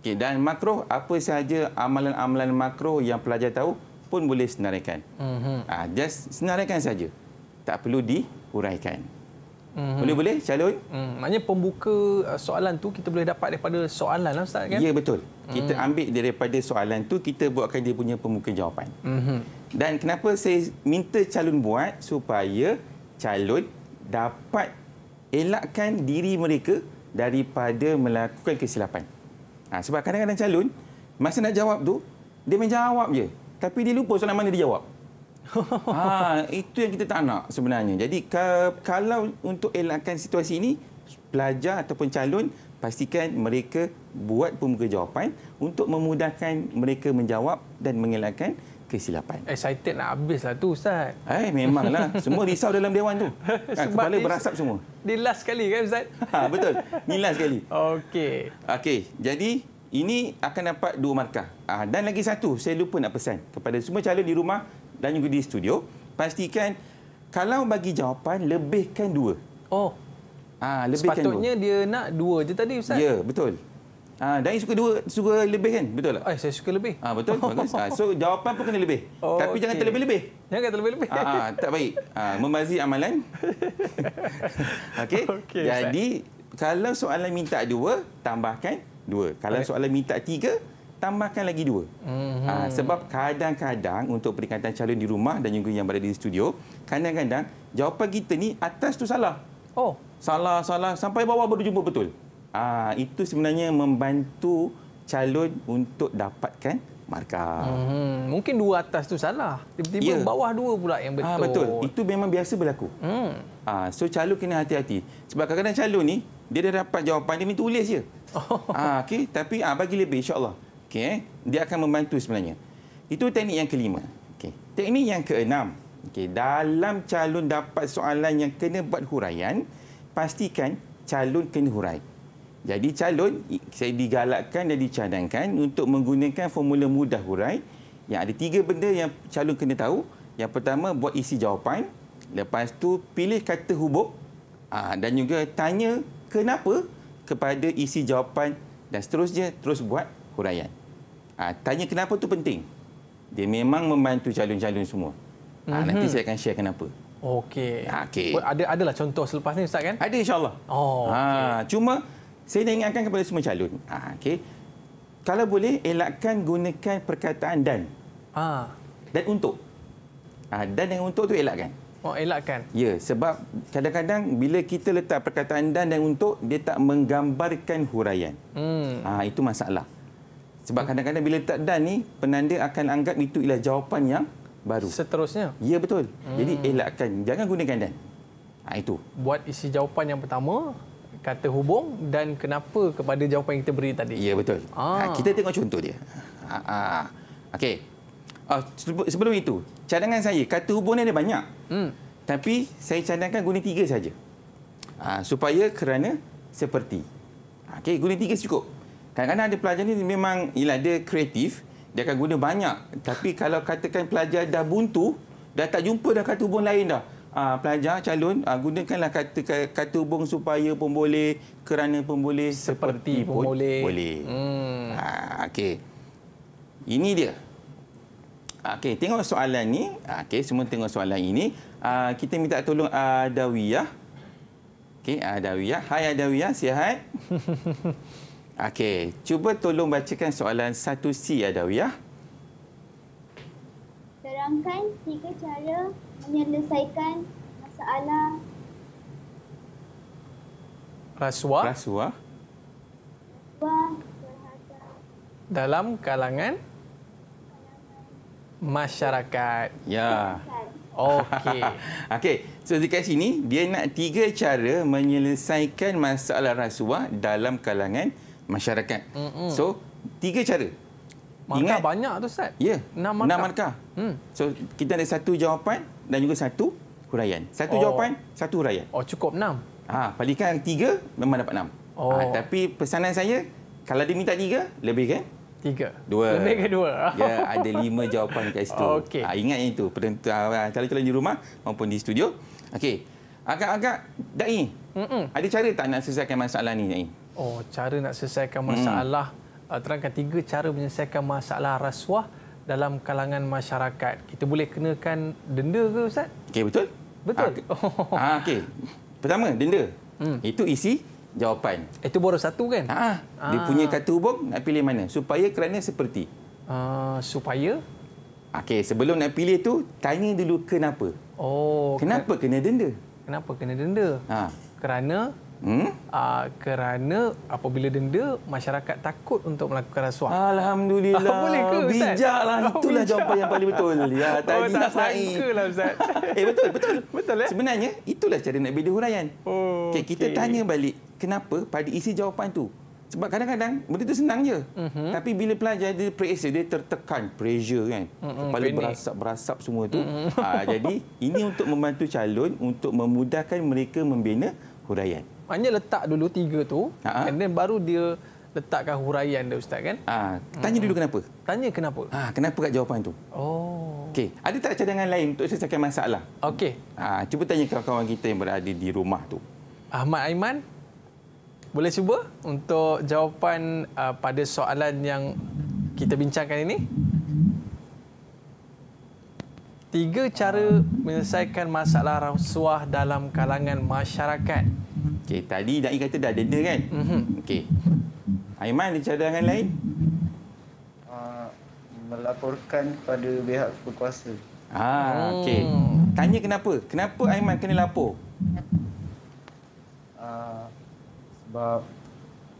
Okey, dan makruh apa saja amalan-amalan makruh yang pelajar tahu pun boleh senaraikan. Mhm. Uh-huh. Ah, just senaraikan saja. Tak perlu diuraikan. Mm-hmm. Boleh boleh calon. Mm. Maknanya pembuka uh, soalan tu kita boleh dapat daripada soalan lah ustaz kan? Ya betul. Mm. Kita hmm. ambil daripada soalan tu kita buatkan dia punya pembuka jawapan. Mm-hmm. Dan kenapa saya minta calon buat supaya calon dapat elakkan diri mereka daripada melakukan kesilapan. Ha, sebab kadang-kadang calon masa nak jawab tu dia menjawab je tapi dia lupa soalan mana dia jawab ha, itu yang kita tak nak sebenarnya. Jadi ke, kalau untuk elakkan situasi ini, pelajar ataupun calon pastikan mereka buat pemuka jawapan untuk memudahkan mereka menjawab dan mengelakkan kesilapan. Excited nak habislah tu Ustaz. Eh memanglah. Semua risau dalam Dewan tu. Kan, Sebab kepala berasap semua. Di last sekali kan Ustaz? Ha, betul. Ni last sekali. Okey. Okey. Jadi ini akan dapat dua markah. Ha, dan lagi satu saya lupa nak pesan kepada semua calon di rumah dan juga di studio pastikan kalau bagi jawapan lebihkan dua. Oh. Ah lebihkan Sepatutnya dua. Sepatutnya dia nak dua je tadi ustaz. Ya, betul. Ah dan suka dua suka lebih kan? Betul tak? Ah saya suka lebih. Ah betul. Ah, so jawapan pun kena lebih. Oh, Tapi okay. jangan terlebih-lebih. Jangan terlebih-lebih. Ah, ah tak baik. Ah membazi amalan. Okey. Okay, Jadi ustaz. kalau soalan minta dua, tambahkan dua. Kalau okay. soalan minta tiga, tambahkan lagi dua. Mm-hmm. sebab kadang-kadang untuk peringatan calon di rumah dan juga yang berada di studio, kadang-kadang jawapan kita ni atas tu salah. Oh. Salah, salah. Sampai bawah baru jumpa betul. Aa, ah, itu sebenarnya membantu calon untuk dapatkan markah. Hmm, mungkin dua atas tu salah. Tiba-tiba ya. bawah dua pula yang ah, betul. Ha, betul. Itu memang biasa berlaku. Hmm. Ha, so calon kena hati-hati. Sebab kadang-kadang calon ni dia dah dapat jawapan dia minta tulis je. Oh. Ha, okay? Tapi ha, bagi lebih insya-Allah okay, eh? dia akan membantu sebenarnya. Itu teknik yang kelima. Okay. Teknik yang keenam, okay, dalam calon dapat soalan yang kena buat huraian, pastikan calon kena hurai. Jadi calon, saya digalakkan dan dicadangkan untuk menggunakan formula mudah hurai. Yang ada tiga benda yang calon kena tahu. Yang pertama, buat isi jawapan. Lepas tu pilih kata hubung ah, dan juga tanya kenapa kepada isi jawapan dan seterusnya terus buat huraian. Ha, tanya kenapa tu penting. Dia memang membantu calon-calon semua. Ha, mm-hmm. Nanti mhm. saya akan share kenapa. Okey. Ha, okay. Ada adalah contoh selepas ni Ustaz kan? Ada insyaAllah. Oh, okay. ha, cuma saya nak ingatkan kepada semua calon. Ha, okay. Kalau boleh, elakkan gunakan perkataan dan. Ha. Dan untuk. Ha, dan dan untuk tu elakkan. Oh, elakkan. Ya, sebab kadang-kadang bila kita letak perkataan dan dan untuk, dia tak menggambarkan huraian. Hmm. Ha, itu masalah. Sebab hmm. kadang-kadang bila tak done ni, penanda akan anggap itu ialah jawapan yang baru. Seterusnya. Ya, betul. Hmm. Jadi elakkan. Jangan gunakan dan Ha, itu. Buat isi jawapan yang pertama, kata hubung dan kenapa kepada jawapan yang kita beri tadi. Ya, betul. Ha. Ha, kita tengok contoh dia. Ha, ha. Okey. Uh, sebelum itu, cadangan saya, kata hubung ni ada banyak. Hmm. Tapi saya cadangkan guna tiga saja. Ha, supaya kerana seperti. Ha, okey, guna tiga cukup kadang-kadang ada pelajar ni memang ialah dia kreatif, dia akan guna banyak. Tapi kalau katakan pelajar dah buntu, dah tak jumpa dah kata hubung lain dah. Uh, pelajar calon uh, gunakanlah kata kata hubung supaya pun boleh, kerana pun boleh, seperti, seperti pun, pun boleh. boleh. Hmm. Uh, okey. Ini dia. Okey, tengok soalan ni. Okey, semua tengok soalan ini. Uh, kita minta tolong Adawiyah. Okey, Adawiyah. Hai Adawiyah, sihat? Okey, cuba tolong bacakan soalan 1C Adawiyah. Terangkan tiga cara menyelesaikan masalah rasuah. Rasuah. Rasuah dalam kalangan masyarakat. Ya. Okey. Okey. So dekat sini dia nak tiga cara menyelesaikan masalah rasuah dalam kalangan masyarakat. Mm -hmm. So, tiga cara. Markah Ingat, banyak tu Ustaz. Ya, enam markah. markah. Hmm. So, kita ada satu jawapan dan juga satu huraian. Satu oh. jawapan, satu huraian. Oh, cukup enam. Ha, palingkan tiga, memang dapat enam. Ha, oh. Ha, tapi pesanan saya, kalau dia minta tiga, lebih kan? Tiga. Dua. Lebih ke dua. Ya, ada lima jawapan kat situ. Okay. Ha, ingat yang itu. Calon-calon ah, di rumah maupun di studio. Okey. Agak-agak, Da'i, mm -mm. ada cara tak nak selesaikan masalah ni, Da'i? oh cara nak selesaikan hmm. masalah hmm. uh, terangkan tiga cara menyelesaikan masalah rasuah dalam kalangan masyarakat kita boleh kenakan denda ke ustaz okey betul betul ha, oh. ha okey pertama denda hmm. itu isi jawapan itu baru satu kan ha, ha. dia punya kata hubung nak pilih mana supaya kerana seperti uh, supaya okey sebelum nak pilih tu tanya dulu kenapa oh kenapa ken- kena denda kenapa kena denda ha kerana hmm? uh, kerana apabila denda masyarakat takut untuk melakukan rasuah. Alhamdulillah. Boleh ke, Bijaklah oh, itulah bijak. jawapan yang paling betul. Ya, oh, tadi oh, tak sangkalah Ustaz. eh betul, betul. Betul ya. Sebenarnya itulah cara nak beda huraian. Oh, okay, kita tanya balik kenapa pada isi jawapan tu. Sebab kadang-kadang benda tu senang je. Mm-hmm. Tapi bila pelajar dia periksa, dia tertekan, pressure kan. Mm-hmm. Kepala berasap-berasap semua tu. Mm-hmm. Ha, jadi ini untuk membantu calon untuk memudahkan mereka membina huraian maknanya letak dulu tiga tu Ha-ha. and then baru dia letakkan huraian dia ustaz kan ha, tanya dulu hmm. kenapa tanya kenapa ha, kenapa kat jawapan tu oh okey ada tak cadangan lain untuk selesaikan masalah okey ha, cuba tanya kawan-kawan kita yang berada di rumah tu Ahmad Aiman boleh cuba untuk jawapan uh, pada soalan yang kita bincangkan ini tiga cara menyelesaikan masalah rasuah dalam kalangan masyarakat. Okey, tadi Dai kata dah denda kan? mm Okey. Aiman ada cadangan lain? Uh, melaporkan kepada pihak berkuasa. Ah, okey. Hmm. Tanya kenapa? Kenapa Aiman kena lapor? Uh, sebab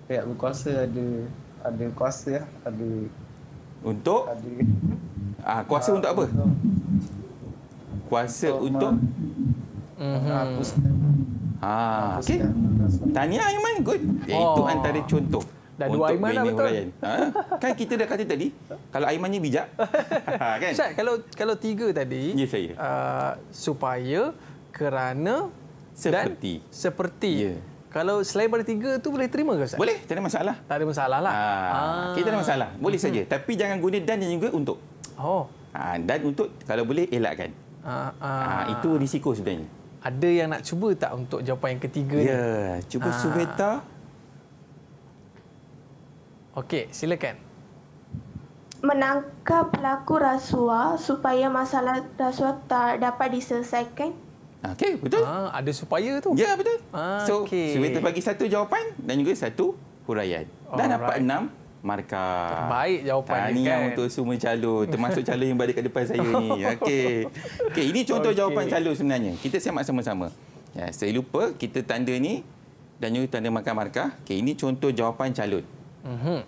pihak berkuasa ada ada kuasa ada untuk ada Ah, kuasa uh, untuk apa? kuasa untuk, untuk menghapuskan. Mhm. Ah, ha, okey. Tanya Aiman, good. Eh, itu oh. antara contoh. Dan untuk Aiman lah betul. Ha? Kan kita dah kata tadi, kalau Aiman ni bijak. Ha, kan? Syak, kalau kalau tiga tadi, ya, saya. Uh, supaya, kerana, seperti. dan seperti. Ya. Kalau selain pada tiga tu boleh terima ke Ustaz? Boleh, tak ada masalah. Tak ada masalah lah. Okay, ha, ah. tak ada masalah. Boleh hmm. saja. Tapi jangan guna dan dan juga untuk. Oh. Ha, dan untuk kalau boleh elakkan. Ah, ah. Ah, itu risiko sebenarnya. Ada yang nak cuba tak untuk jawapan yang ketiga? Ya, ni? cuba ah. Suveta. Okey, silakan. Menangkap pelaku rasuah supaya masalah rasuah tak dapat diselesaikan. Okey, betul. Ah, ada supaya tu. Ya, betul. Ah, so, okay. Suveta bagi satu jawapan dan juga satu huraian. Dah dapat enam markah. Baik jawapan Tahniah kan. untuk semua calon. Termasuk calon yang berada di depan saya ini. Oh. Okey. Okey, ini contoh okay. jawapan calon sebenarnya. Kita semak sama-sama. Ya, saya lupa kita tanda ini dan juga tanda makan markah. Okey, ini contoh jawapan calon. Mhm.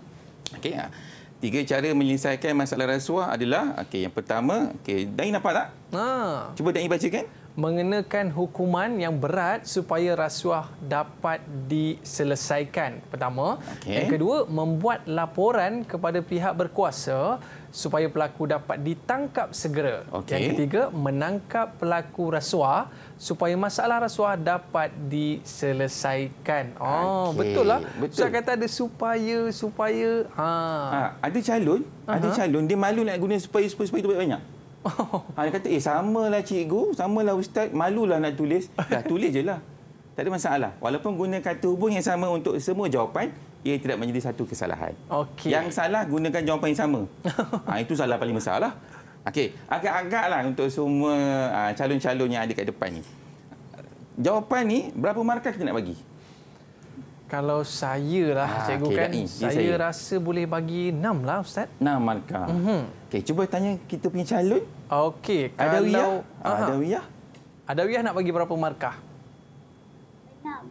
Okey. Ya. Tiga cara menyelesaikan masalah rasuah adalah okey yang pertama, okey Dai nampak tak? Ha. Cuba Dai bacakan mengenakan hukuman yang berat supaya rasuah dapat diselesaikan. Pertama, okay. yang kedua, membuat laporan kepada pihak berkuasa supaya pelaku dapat ditangkap segera. Okay. Yang ketiga, menangkap pelaku rasuah supaya masalah rasuah dapat diselesaikan. Oh, okay. betul lah. Betul. Saya kata ada supaya supaya ha. ha ada calon, uh-huh. ada calon dia malu nak guna supaya supaya supaya banyak. Oh. Ha, dia kata, eh samalah cikgu, samalah ustaz, malulah nak tulis. Dah tulis je lah. Tak ada masalah. Walaupun guna kata hubung yang sama untuk semua jawapan, ia tidak menjadi satu kesalahan. Okay. Yang salah, gunakan jawapan yang sama. Ha, itu salah paling besar lah. Okey, agak-agaklah untuk semua ha, calon-calon yang ada kat depan ni. Jawapan ni, berapa markah kita nak bagi? Kalau saya lah ha, cikgu okay, kan, saya, saya rasa boleh bagi enam lah ustaz. enam markah. Mm -hmm. Okey, cuba tanya kita punya calon. Okey, kalau ah, wiyah, ada wiyah nak bagi berapa markah? Enam.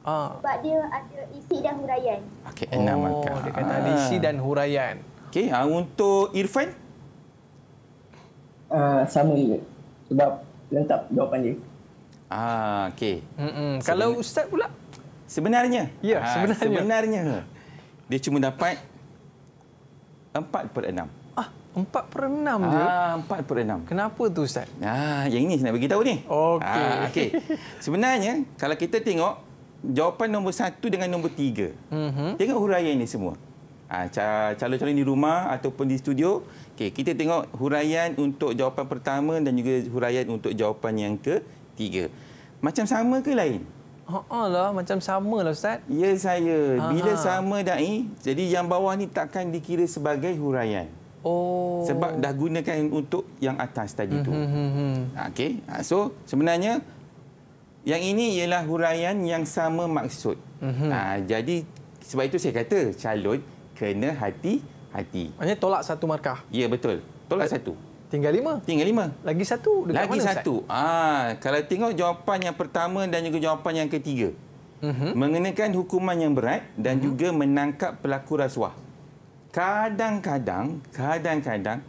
Ah. Sebab dia ada isi dan huraian. Okey, 6 oh, markah. Dia kata ada ah. isi dan huraian. Okey, untuk Irfan? Uh, sama juga. Sebab lengkap jawapan dia. Ah, okey. Mm -mm. Kalau ustaz pula? Sebenarnya. Ya, ha, sebenarnya. Sebenarnya. Dia cuma dapat 4/6. Ah, 4/6 dia. Ah, 4/6. Kenapa tu ustaz? Ah, yang ini saya nak bagi tahu ni. Okey. Ah, okey. Sebenarnya kalau kita tengok jawapan nombor 1 dengan nombor 3. Mhm. Mm tengok huraian ini semua. Ah, calon-calon di rumah ataupun di studio, Okay, kita tengok huraian untuk jawapan pertama dan juga huraian untuk jawapan yang ketiga. Macam sama ke lain? Haa lah, macam sama lah Ustaz. Ya saya. Bila Aha. sama da'i, jadi yang bawah ni takkan dikira sebagai huraian. Oh. Sebab dah gunakan untuk yang atas tadi tu. Hmm, hmm, hmm, Okey. Ha, so, sebenarnya yang ini ialah huraian yang sama maksud. Aa, ha, jadi, sebab itu saya kata calon kena hati-hati. Maksudnya tolak satu markah. Ya, betul. Tolak eh, satu. Tinggal lima. Tinggal lima. Lagi satu. Dekat Lagi mana, satu. Ustaz? Ah, kalau tengok jawapan yang pertama dan juga jawapan yang ketiga. Uh mhm. -huh. Mengenakan hukuman yang berat dan uh mhm. -huh. juga menangkap pelaku rasuah. Kadang-kadang, kadang-kadang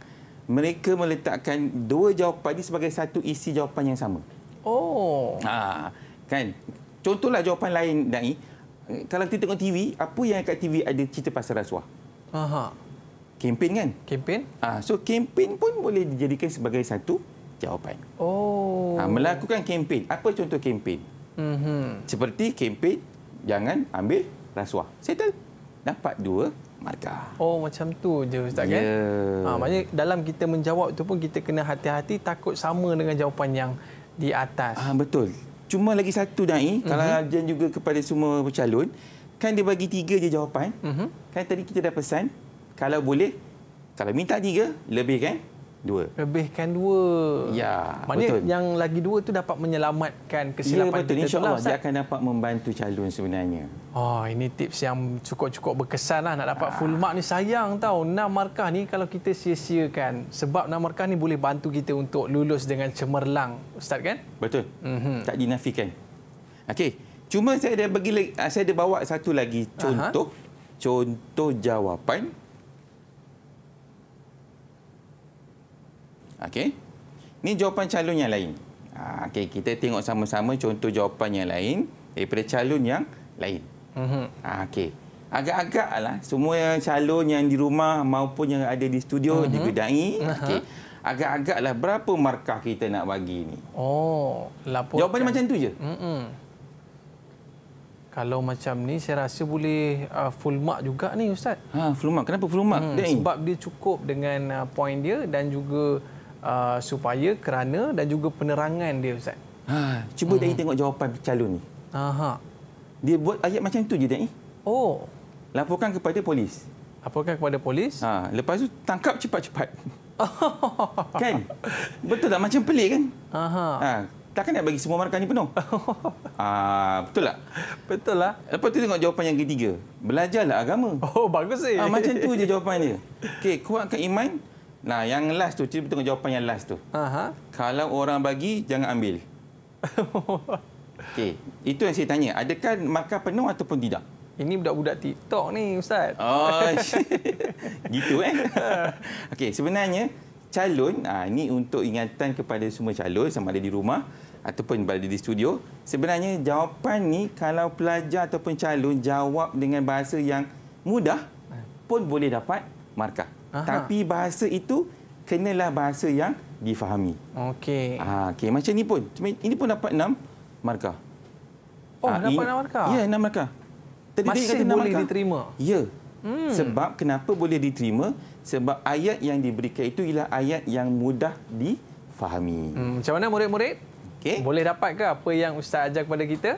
mereka meletakkan dua jawapan ini sebagai satu isi jawapan yang sama. Oh. Ah, kan. Contohlah jawapan lain dai. Eh, kalau kita tengok TV, apa yang kat TV ada cerita pasal rasuah? Aha kempen kan? Kempen. Ah, so kempen pun boleh dijadikan sebagai satu jawapan. Oh. Ah, melakukan kempen. Apa contoh kempen? Mm-hmm. Seperti kempen jangan ambil rasuah. Settle. Dapat dua markah. Oh, macam tu je Ustaz yeah. kan? Ya. Ah, maknanya dalam kita menjawab tu pun kita kena hati-hati takut sama dengan jawapan yang di atas. Ah, betul. Cuma lagi satu dai, mm-hmm. kalau ajen juga kepada semua pencalon, kan dia bagi tiga je jawapan. Mm-hmm. Kan tadi kita dah pesan kalau boleh kalau minta tiga kan, dua lebihkan dua ya maknanya betul. yang lagi dua tu dapat menyelamatkan ya, kesilapan ya, betul. kita lah, insyaallah dia akan dapat membantu calon sebenarnya oh ini tips yang cukup-cukup berkesanlah nak dapat ah. full mark ni sayang tau enam markah ni kalau kita sia-siakan sebab enam markah ni boleh bantu kita untuk lulus dengan cemerlang ustaz kan betul mm-hmm. tak dinafikan okey cuma saya ada bagi ah, saya ada bawa satu lagi contoh Aha. contoh jawapan Okey. Ni jawapan calon yang lain. Ha, okay, kita tengok sama-sama contoh jawapan yang lain daripada calon yang lain. Mm -hmm. Okey. Agak-agak lah semua calon yang di rumah maupun yang ada di studio mm -hmm. digedai. Okey. Agak-agak lah berapa markah kita nak bagi ni. Oh, laporan. Jawapannya macam tu je. Mm -hmm. Kalau macam ni, saya rasa boleh uh, full mark juga ni, Ustaz. Ha, full mark. Kenapa full mark? Hmm, sebab dia cukup dengan uh, poin dia dan juga uh, supaya kerana dan juga penerangan dia ustaz. Ha, cuba tadi hmm. tengok jawapan calon ni. Aha. Dia buat ayat macam tu je tadi. Oh. Laporkan kepada polis. Laporkan kepada polis? Ha, lepas tu tangkap cepat-cepat. kan? Betul tak macam pelik kan? Aha. Ha. Takkan nak bagi semua markah ni penuh? ha, betul tak? Betul lah. Lepas tu tengok jawapan yang ketiga. Belajarlah agama. Oh, bagus eh. Ha, macam tu je jawapan dia. Okey, kuatkan iman, Nah, yang last tu, cuba tengok jawapan yang last tu. Aha. Kalau orang bagi, jangan ambil. Okey, itu yang saya tanya. Adakah markah penuh ataupun tidak? Ini budak-budak TikTok ni, Ustaz. Oh, gitu eh. Okey, sebenarnya calon, ah, ini untuk ingatan kepada semua calon sama ada di rumah ataupun berada di studio. Sebenarnya jawapan ni kalau pelajar ataupun calon jawab dengan bahasa yang mudah eh. pun boleh dapat markah. Aha. Tapi bahasa itu kenalah bahasa yang difahami. Okey. Ha, ah, okay. Macam ini pun. Ini pun dapat enam markah. Oh, ha, dapat enam markah? Ya, enam markah. Tadi Masih kata boleh diterima? Ya. Hmm. Sebab kenapa boleh diterima? Sebab ayat yang diberikan itu ialah ayat yang mudah difahami. Hmm, macam mana murid-murid? Okay. Boleh ke apa yang Ustaz ajar kepada kita?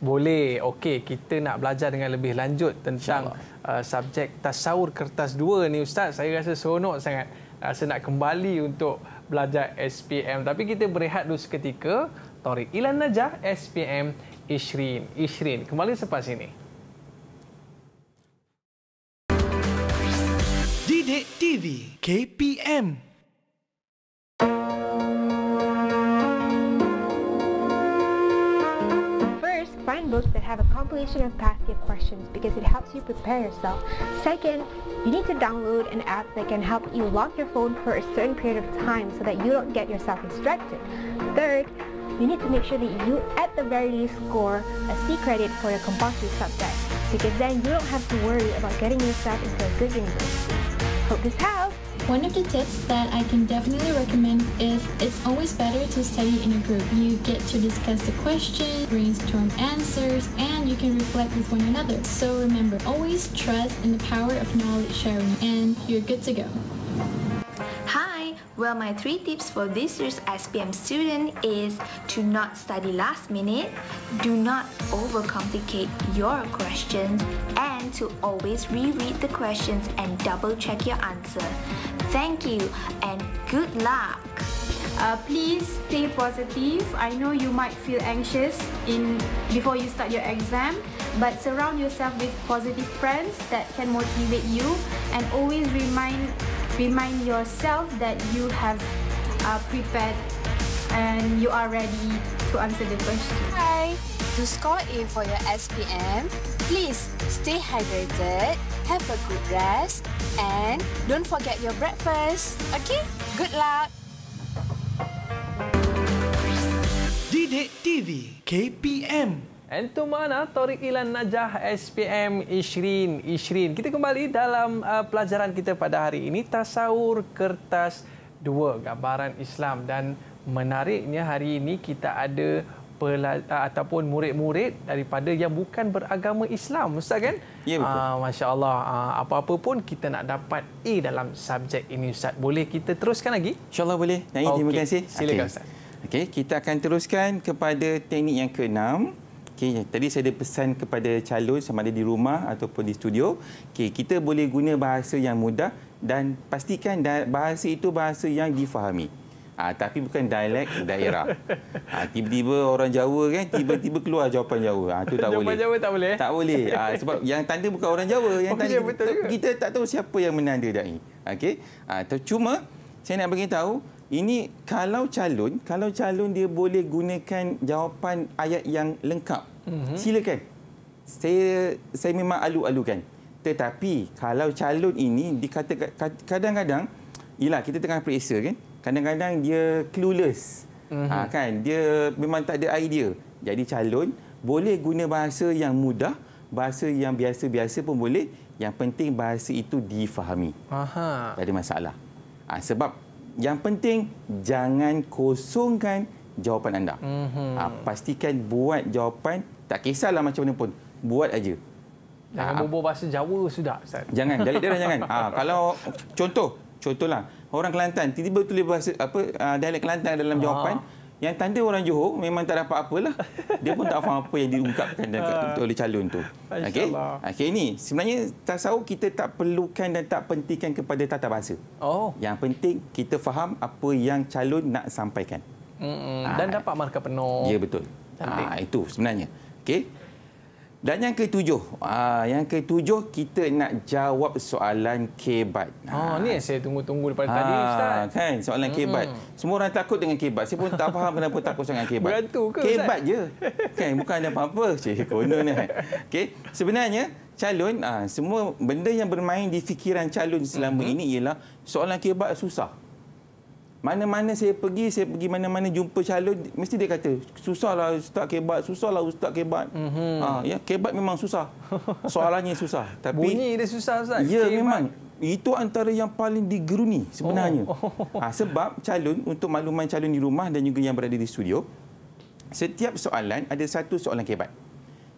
boleh okey kita nak belajar dengan lebih lanjut tentang uh, subjek tasawur kertas dua ni ustaz saya rasa seronok sangat rasa uh, nak kembali untuk belajar SPM tapi kita berehat dulu seketika Tori Ilan Najah SPM Ishrin Ishrin kembali selepas ini Didik TV KPM books that have a compilation of past year questions because it helps you prepare yourself. Second, you need to download an app that can help you lock your phone for a certain period of time so that you don't get yourself distracted. Third, you need to make sure that you at the very least score a C credit for your compulsory subject because then you don't have to worry about getting yourself into a good university. Hope this helps! One of the tips that I can definitely recommend is it's always better to study in a group. You get to discuss the question, brainstorm answers, and you can reflect with one another. So remember, always trust in the power of knowledge sharing, and you're good to go. Well, my three tips for this year's SPM student is to not study last minute, do not overcomplicate your questions, and to always reread the questions and double check your answer. Thank you and good luck! Uh, please stay positive. I know you might feel anxious in before you start your exam, but surround yourself with positive friends that can motivate you and always remind Remind yourself that you have uh, prepared and you are ready to answer the question. Hi! To score A for your SPM, please stay hydrated, have a good rest, and don't forget your breakfast. Okay? Good luck! Didik TV KPM Entumana Tori Ilan Najah SPM Ishrin Ishrin. Kita kembali dalam uh, pelajaran kita pada hari ini tasawur kertas dua gambaran Islam dan menariknya hari ini kita ada pela- uh, ataupun murid-murid daripada yang bukan beragama Islam ustaz kan? Ya betul. Uh, masya-Allah uh, apa-apa pun kita nak dapat A dalam subjek ini ustaz. Boleh kita teruskan lagi? Insya-Allah boleh. Nyanyi, okay. terima kasih. Silakan okay. ustaz. Okey, kita akan teruskan kepada teknik yang keenam. Okey, tadi saya ada pesan kepada calon sama ada di rumah ataupun di studio. Okey, kita boleh guna bahasa yang mudah dan pastikan bahasa itu bahasa yang difahami. Ha, tapi bukan dialek daerah. Ah, tiba-tiba ha, orang Jawa kan, tiba-tiba keluar jawapan Jawa. Ha, ah, itu tak jawapan boleh. tak boleh? Tak boleh. Ha, sebab yang tanda bukan orang Jawa. Yang okay, oh, tanda, ya, kita, tak tahu siapa yang menanda da'i. Okay? Ha, cuma, saya nak beritahu, ini kalau calon, kalau calon dia boleh gunakan jawapan ayat yang lengkap. Mm-hmm. Silakan. Saya saya memang alu-alukan. Tetapi kalau calon ini dikatakan kadang-kadang ialah kita tengah periksa kan. Kadang-kadang dia clueless. Mm-hmm. Ha, kan? Dia memang tak ada idea. Jadi calon boleh guna bahasa yang mudah, bahasa yang biasa-biasa pun boleh. Yang penting bahasa itu difahami. Aha. Tak ada masalah. Ha, sebab yang penting jangan kosongkan jawapan anda. Mm-hmm. Ha, pastikan buat jawapan tak kisahlah macam mana pun. Buat aja. Jangan ha, ah, ah. bubuh bahasa Jawa sudah Ustaz. Jangan, dalil dia jangan. Ha, kalau contoh, contohlah orang Kelantan tiba-tiba tulis bahasa apa uh, dialek Kelantan dalam jawapan, ha yang tanda orang Johor memang tak dapat lah. Dia pun tak faham apa yang diungkapkan dekat ah. oleh calon tu. Okey. Ah, okey ini sebenarnya tak tahu kita tak perlukan dan tak pentingkan kepada tata bahasa. Oh. Yang penting kita faham apa yang calon nak sampaikan. Mm -mm. Dan dapat markah penuh. Ya betul. Ha, itu sebenarnya. Okey. Dan yang ketujuh, ah yang ketujuh kita nak jawab soalan kebat. Ha oh, ni saya tunggu-tunggu daripada ha, tadi ustaz. Kan soalan hmm. kebat. Semua orang takut dengan kebat. Saya pun tak faham kenapa takut dengan kebat. Berantu ke? Kebat je. Kan bukan ada apa-apa. Cik konon ni. Kan? Okey, sebenarnya calon ah semua benda yang bermain di fikiran calon selama -hmm. ini ialah soalan kebat susah. Mana-mana saya pergi, saya pergi mana-mana jumpa calon, mesti dia kata, susahlah Ustaz Kebat, susahlah Ustaz Kebat. Mm-hmm. Ha, ah, ya, Kebat memang susah. Soalannya susah. Tapi, Bunyi dia susah, Ustaz. Ya, kebat. memang. Itu antara yang paling digeruni sebenarnya. Oh. Oh. Ha, sebab calon, untuk makluman calon di rumah dan juga yang berada di studio, setiap soalan ada satu soalan Kebat.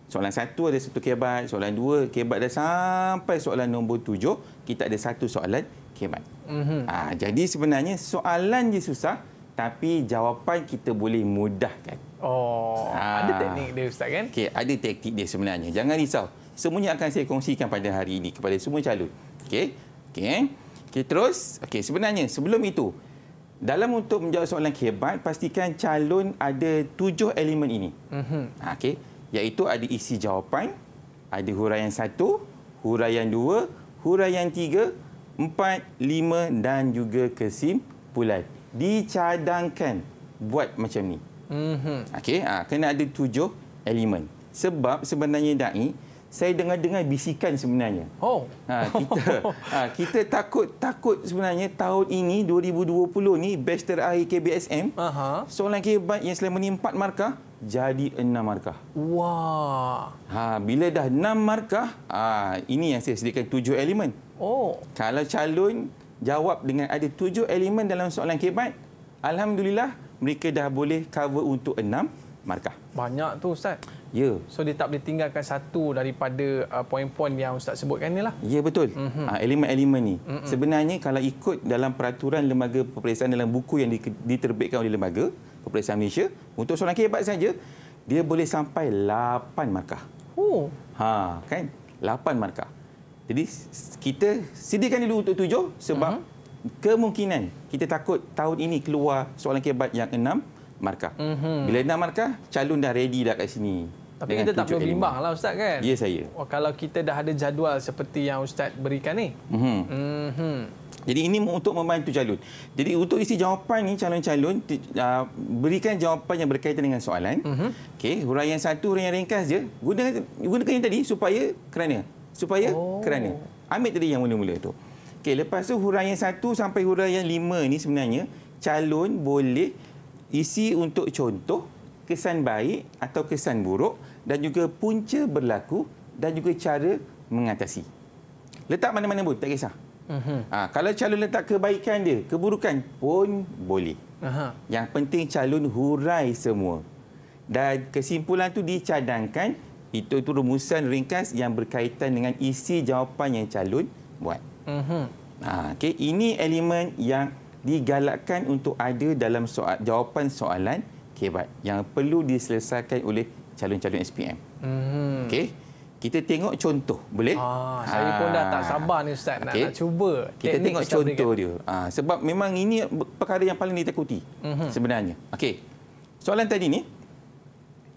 Soalan satu ada satu Kebat, soalan dua Kebat dah sampai soalan nombor tujuh, kita ada satu soalan akhirat. Mm-hmm. Ha, ah, jadi sebenarnya soalan dia susah tapi jawapan kita boleh mudahkan. Oh, ha. ada teknik dia ustaz kan? Okey, ada teknik dia sebenarnya. Jangan risau. Semuanya akan saya kongsikan pada hari ini kepada semua calon. Okey. Okey. Eh? Okey, terus. Okey, sebenarnya sebelum itu dalam untuk menjawab soalan kebat, pastikan calon ada tujuh elemen ini. Mm-hmm. Okey. Iaitu ada isi jawapan, ada huraian satu, huraian dua, huraian tiga, Empat, lima dan juga kesimpulan. Dicadangkan buat macam ni. Mm-hmm. Okey, ha, kena ada tujuh elemen. Sebab sebenarnya da'i, saya dengar-dengar bisikan sebenarnya. Oh. Ha, kita ha, kita takut-takut sebenarnya tahun ini, 2020 ni, batch terakhir KBSM, uh soalan kebat yang selama ni empat markah, jadi enam markah. Wah. Ha, bila dah enam markah, ha, ini yang saya sediakan tujuh elemen. Oh. Kalau calon jawab dengan ada tujuh elemen dalam soalan kebat, Alhamdulillah mereka dah boleh cover untuk enam markah. Banyak tu Ustaz. Ya. So dia tak boleh tinggalkan satu daripada uh, poin-poin yang Ustaz sebutkan ini lah. Ya betul. Mm-hmm. Ha, elemen-elemen ni. Mm-hmm. Sebenarnya kalau ikut dalam peraturan lembaga peperiksaan dalam buku yang diterbitkan oleh lembaga peperiksaan Malaysia, untuk soalan kebat saja dia boleh sampai lapan markah. Oh. Ha, kan? Lapan markah. Jadi kita sediakan dulu untuk tujuh sebab uh mhm. -huh. kemungkinan kita takut tahun ini keluar soalan kebat yang enam markah. Uh mhm. -huh. Bila enam markah, calon dah ready dah kat sini. Tapi kita tak perlu bimbang lah Ustaz kan? Ya saya. Wah, kalau kita dah ada jadual seperti yang Ustaz berikan ni. Uh -huh. Uh -huh. Jadi ini untuk membantu calon. Jadi untuk isi jawapan ni calon-calon, uh, berikan jawapan yang berkaitan dengan soalan. Uh mhm. -huh. okay, huraian satu, huraian ringkas je. Gunakan, gunakan yang tadi supaya kerana Supaya oh. kerana ambil tadi yang mula-mula itu, okay lepas tu huraian satu sampai huraian lima ini sebenarnya calon boleh isi untuk contoh kesan baik atau kesan buruk dan juga punca berlaku dan juga cara mengatasi. Letak mana-mana pun tak kisah. Mhm. Ha, kalau calon letak kebaikan dia, keburukan pun boleh. Aha. Yang penting calon hurai semua. Dan kesimpulan tu dicadangkan itu itu rumusan ringkas yang berkaitan dengan isi jawapan yang calon buat. Mhm. Ha, okay. ini elemen yang digalakkan untuk ada dalam soal, jawapan soalan kebat yang perlu diselesaikan oleh calon-calon SPM. Mhm. Okay. Kita tengok contoh, boleh? Ah, saya pun dah tak ha. sabar ni ustaz okay. nak, nak cuba. Kita tengok contoh dia. Ha, sebab memang ini perkara yang paling ditakuti. Mhm. Sebenarnya. Okey. Soalan tadi ni,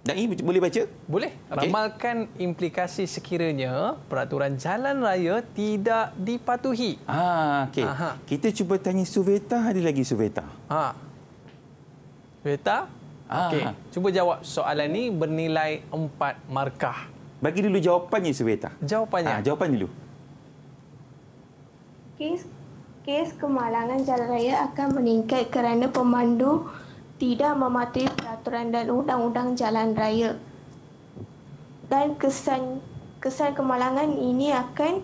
dan ini boleh baca? Boleh. Okay. Ramalkan implikasi sekiranya peraturan jalan raya tidak dipatuhi. Ah, ha, okay. Kita cuba tanya Suveta. Ada lagi Suveta? Ha. Suveta? Ah. Okay. Cuba jawab soalan ini bernilai empat markah. Bagi dulu jawapannya, Suveta. Jawapannya? Ha, jawapan dulu. Kes, kes kemalangan jalan raya akan meningkat kerana pemandu tidak mematuhi peraturan dan undang-undang jalan raya. Dan kesan kesan kemalangan ini akan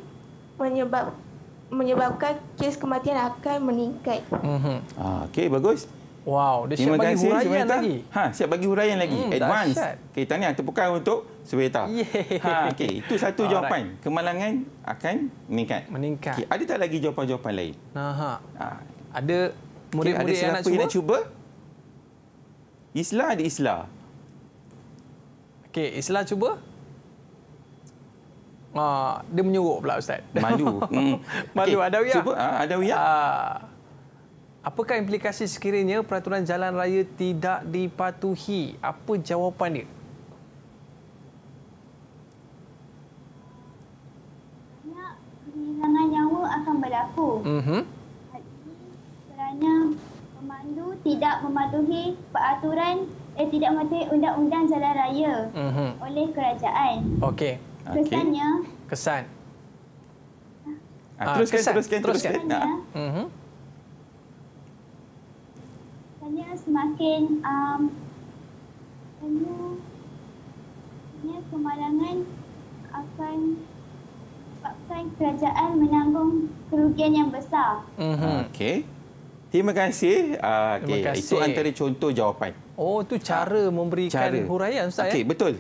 menyebab menyebabkan kes kematian akan meningkat. Mm-hmm. Ah, okey bagus. Wow, dia siap bagi huraian lagi. Ha, siap bagi huraian lagi. Mm, Advance. Okey, tahniah tepukan untuk Sweta. Ha, okey, itu satu jawapan. Right. Kemalangan akan meningkat. Meningkat. Okay, ada tak lagi jawapan-jawapan lain? Aha. Ha. Ada murid-murid okay, ada yang nak cuba? nak cuba? Islah ada islah. Okey, islah cuba. Ah, uh, dia menyuruk pula ustaz. Malu. Hmm. Malu okay. ada wiyah. Cuba uh, ah, ada wiyah. Uh, ah, apakah implikasi sekiranya peraturan jalan raya tidak dipatuhi? Apa jawapan dia? Kehilangan nyawa akan berlaku. Mhm. Mm Jadi, kerana pemilu tidak mematuhi peraturan eh tidak mematuhi undang-undang jalan raya mm-hmm. oleh kerajaan. Okey. Okay. Kesannya kesan. Ah, ah, teruskan, kesan. teruskan teruskan teruskan. Ah. Mhm. Kesannya, mm-hmm semakin um, hanya kemalangan akan sebabkan kerajaan menanggung kerugian yang besar. Mm-hmm. Okey. Terima kasih. Uh, ah, okay. Terima kasih. Itu antara contoh jawapan. Oh, itu cara ah, memberikan cara. huraian, Ustaz. Okay, ya? Eh? Betul.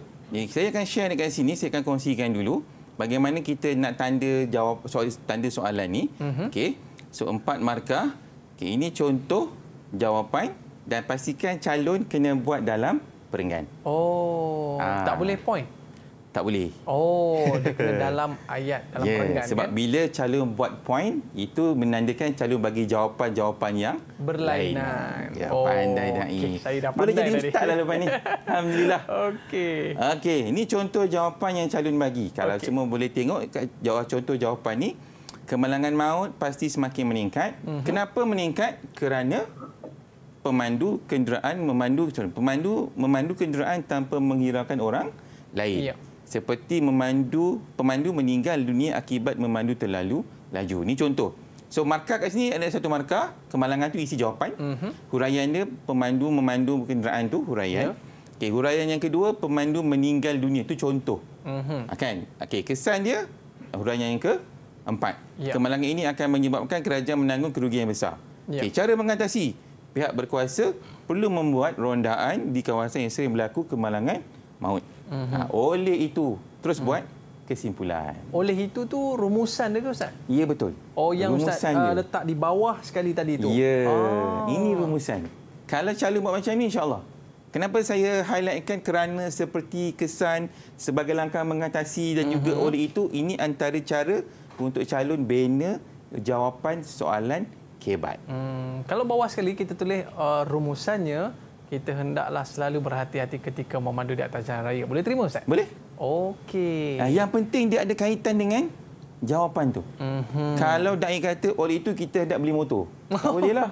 Saya akan share dekat sini. Saya akan kongsikan dulu bagaimana kita nak tanda jawab soal, tanda soalan ini. Mm-hmm. Okay. So, empat markah. Okay, ini contoh jawapan dan pastikan calon kena buat dalam perenggan. Oh, uh. tak boleh point tak boleh. Oh, dia kena dalam ayat dalam yeah. perenggan. Sebab kan? bila calon buat poin, itu menandakan calon bagi jawapan-jawapan yang berlainan. Ya, oh. pandai dah. Okay. Saya dah pandai jadi ustaz lah lepas ni. Alhamdulillah. Okey. Okey, ini contoh jawapan yang calon bagi. Kalau okay. semua boleh tengok jawab contoh jawapan ni, kemalangan maut pasti semakin meningkat. Mm -hmm. Kenapa meningkat? Kerana pemandu kenderaan memandu pemandu memandu kenderaan tanpa menghiraukan orang lain. Yeah seperti memandu pemandu meninggal dunia akibat memandu terlalu laju. Ini contoh. So markah kat sini ada satu markah, kemalangan tu isi jawapan. Mm-hmm. Huraian dia pemandu memandu kenderaan tu huraian. Yeah. Okey, huraian yang kedua pemandu meninggal dunia tu contoh. Mm-hmm. Kan? Okey, kesan dia huraian yang keempat. Yeah. Kemalangan ini akan menyebabkan kerajaan menanggung kerugian yang besar. Yeah. Okey, cara mengatasi pihak berkuasa perlu membuat rondaan di kawasan yang sering berlaku kemalangan maut. Mm -hmm. ha, oleh itu, terus mm -hmm. buat kesimpulan. Oleh itu tu rumusan dia ke Ustaz? Ya, betul. Oh, yang rumusan Ustaz uh, letak di bawah sekali tadi tu? Ya, oh. ini rumusan. Kalau cara buat macam ini, insyaAllah. Kenapa saya highlightkan kerana seperti kesan sebagai langkah mengatasi dan juga mm -hmm. oleh itu, ini antara cara untuk calon bina jawapan soalan kebat. Hmm. Kalau bawah sekali kita tulis uh, rumusannya, kita hendaklah selalu berhati-hati ketika memandu di atas jalan raya. Boleh terima Ustaz? Boleh. Okey. Yang penting dia ada kaitan dengan jawapan tu. Mm-hmm. Kalau dai kata oleh itu kita hendak beli motor. Tak boleh lah.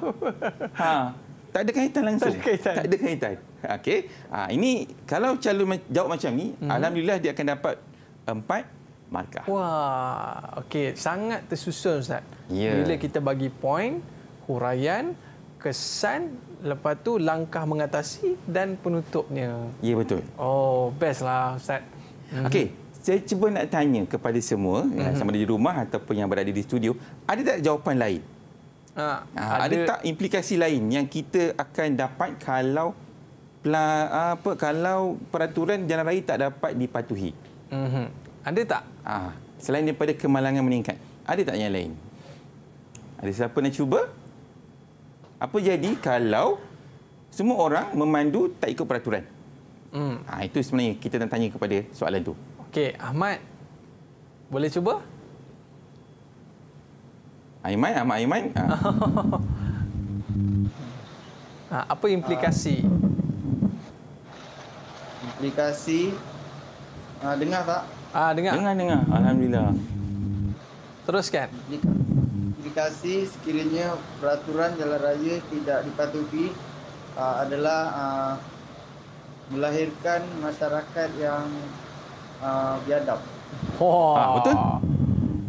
ha. Tak ada kaitan langsung. Tak ada kaitan. Tak ada kaitan. Okey. Ha, ini kalau calon jawab macam ni, mm-hmm. alhamdulillah dia akan dapat empat markah. Wah, okey, sangat tersusun Ustaz. Yeah. Bila kita bagi poin, huraian, kesan lepas tu langkah mengatasi dan penutupnya. Ya betul. Oh, bestlah ustaz. Mhm. Okey, mm saya cuba nak tanya kepada semua mm-hmm. sama ada di rumah ataupun yang berada di studio, ada tak jawapan lain? Ha, ha, ada. ada tak implikasi lain yang kita akan dapat kalau pla, apa kalau peraturan jalan raya tak dapat dipatuhi? hmm Ada tak? Ha, selain daripada kemalangan meningkat, ada tak yang lain? Ada siapa nak cuba? apa jadi kalau semua orang memandu tak ikut peraturan? Hmm. Ha, itu sebenarnya kita nak tanya kepada soalan tu. Okey, Ahmad. Boleh cuba? Aiman, Ahmad Aiman. Ha. ha, apa implikasi? Uh, implikasi? Uh, dengar tak? Ah, ha, dengar. Dengar, dengar. Alhamdulillah. Teruskan. Implikasi notifikasi sekiranya peraturan jalan raya tidak dipatuhi uh, adalah uh, melahirkan masyarakat yang uh, biadab. Wah, ha, betul?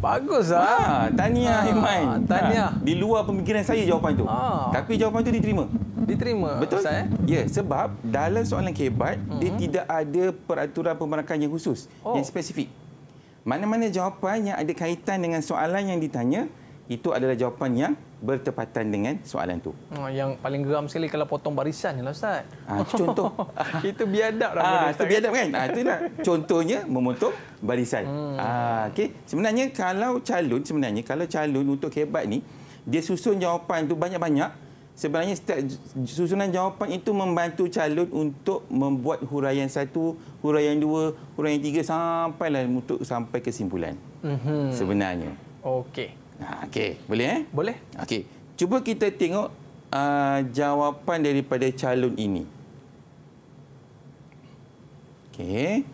Baguslah. ah tahniah ha, Iman. Tahniah. Ha, di luar pemikiran saya jawapan itu. Ha. Tapi jawapan itu diterima. Diterima. Betul? Ustaz, eh? Ya, sebab dalam soalan kebat, uh -huh. dia mhm. tidak ada peraturan pemerankan khusus, oh. yang spesifik. Mana-mana jawapan yang ada kaitan dengan soalan yang ditanya, itu adalah jawapan yang bertepatan dengan soalan tu. Oh, yang paling geram sekali kalau potong barisan jelah ustaz. Ha, contoh itu biadab dah. Ha, itu biadab kan? Ha, ah, itu nak contohnya memotong barisan. Hmm. Ha, ah, okay. sebenarnya kalau calon sebenarnya kalau calon untuk hebat ni dia susun jawapan tu banyak-banyak sebenarnya susunan jawapan itu membantu calon untuk membuat huraian satu, huraian dua, huraian tiga sampailah untuk sampai kesimpulan. Hmm. Sebenarnya. Okey. Ha, okay, boleh eh? Boleh. Okay, cuba kita tengok uh, jawapan daripada calon ini. Okay.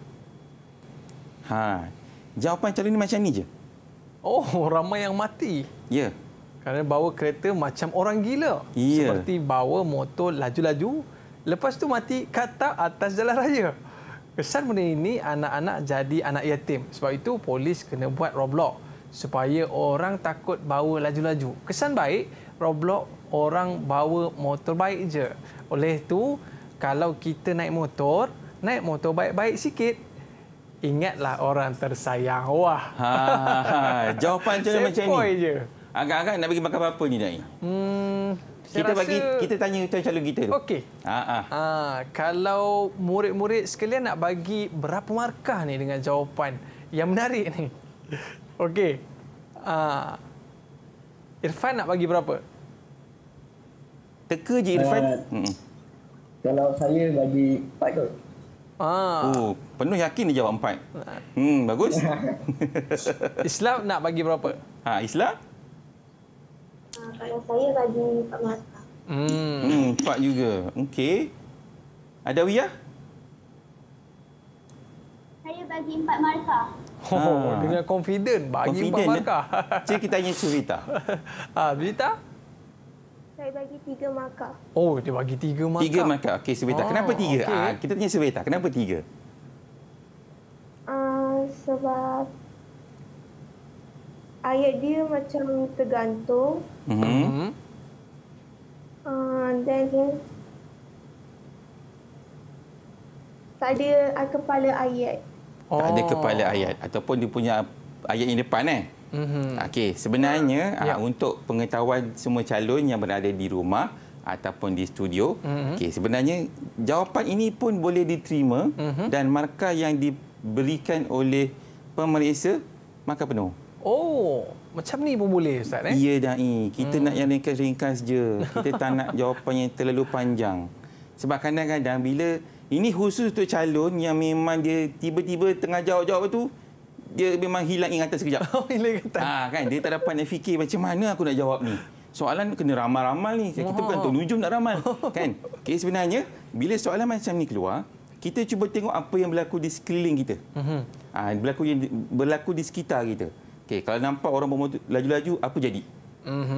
Ha. Jawapan calon ini macam ni je. Oh, ramai yang mati. Ya. Yeah. Kerana bawa kereta macam orang gila. Yeah. Seperti bawa motor laju-laju, lepas tu mati kata atas jalan raya. Kesan benda ini, anak-anak jadi anak yatim. Sebab itu, polis kena buat roadblock supaya orang takut bawa laju-laju. Kesan baik, Roblox orang bawa motor baik je. Oleh tu, kalau kita naik motor, naik motor baik-baik sikit. Ingatlah orang tersayang. Wah. Ha, jawapan macam macam ni. Je. Agak-agak nak bagi makan apa ni, Dai? Hmm, kita rasa... bagi kita tanya calon calon kita. Okey. Ha, ha. ha, kalau murid-murid sekalian nak bagi berapa markah ni dengan jawapan yang menarik ni? Okey. Uh, Irfan nak bagi berapa? Teka je Irfan. Uh, hmm. Kalau saya bagi 4 kot. Ah. Oh, penuh yakin dia jawab empat. Hmm, bagus. Islam nak bagi berapa? Ha, Islam? Ah, kalau saya bagi empat mata. Hmm. hmm, empat juga. Okey. Ada Wiyah? Saya bagi empat markah. Oh, ha. dengan confident bagi confident empat eh? markah. Ya. Cik kita tanya Suvita. Ha, ah, Vita? Saya bagi tiga markah. Oh, dia bagi tiga markah. Tiga markah. Okey, Suvita. Ha, oh, kenapa tiga? Okay. Ha, ah, kita tanya Suvita. Kenapa tiga? Uh, sebab ayat dia macam tergantung. Mm -hmm. uh, then tak ada kepala ayat. Oh. Tak ada kepala ayat. Ataupun dia punya ayat yang depan. Eh? Mm-hmm. Okey, sebenarnya yeah. aa, ya. untuk pengetahuan semua calon yang berada di rumah ataupun di studio, mm-hmm. okey, sebenarnya jawapan ini pun boleh diterima mm-hmm. dan markah yang diberikan oleh pemeriksa maka penuh. Oh, macam ni pun boleh ustaz eh? Ya dai, kita mm. nak yang ringkas-ringkas je. Kita tak nak jawapan yang terlalu panjang. Sebab kadang-kadang bila ini khusus untuk calon yang memang dia tiba-tiba tengah jawab-jawab tu dia memang hilang ingatan sekejap. Oh, hilang ingatan. Ha, kan? Dia tak dapat nak fikir macam mana aku nak jawab ni. Soalan kena ramal-ramal ni. Kita bukan tu nujum nak ramal. Kan? Okay, sebenarnya, bila soalan macam ni keluar, kita cuba tengok apa yang berlaku di sekeliling kita. Ha, berlaku, yang berlaku di sekitar kita. Okay, kalau nampak orang bermotor laju-laju, apa jadi?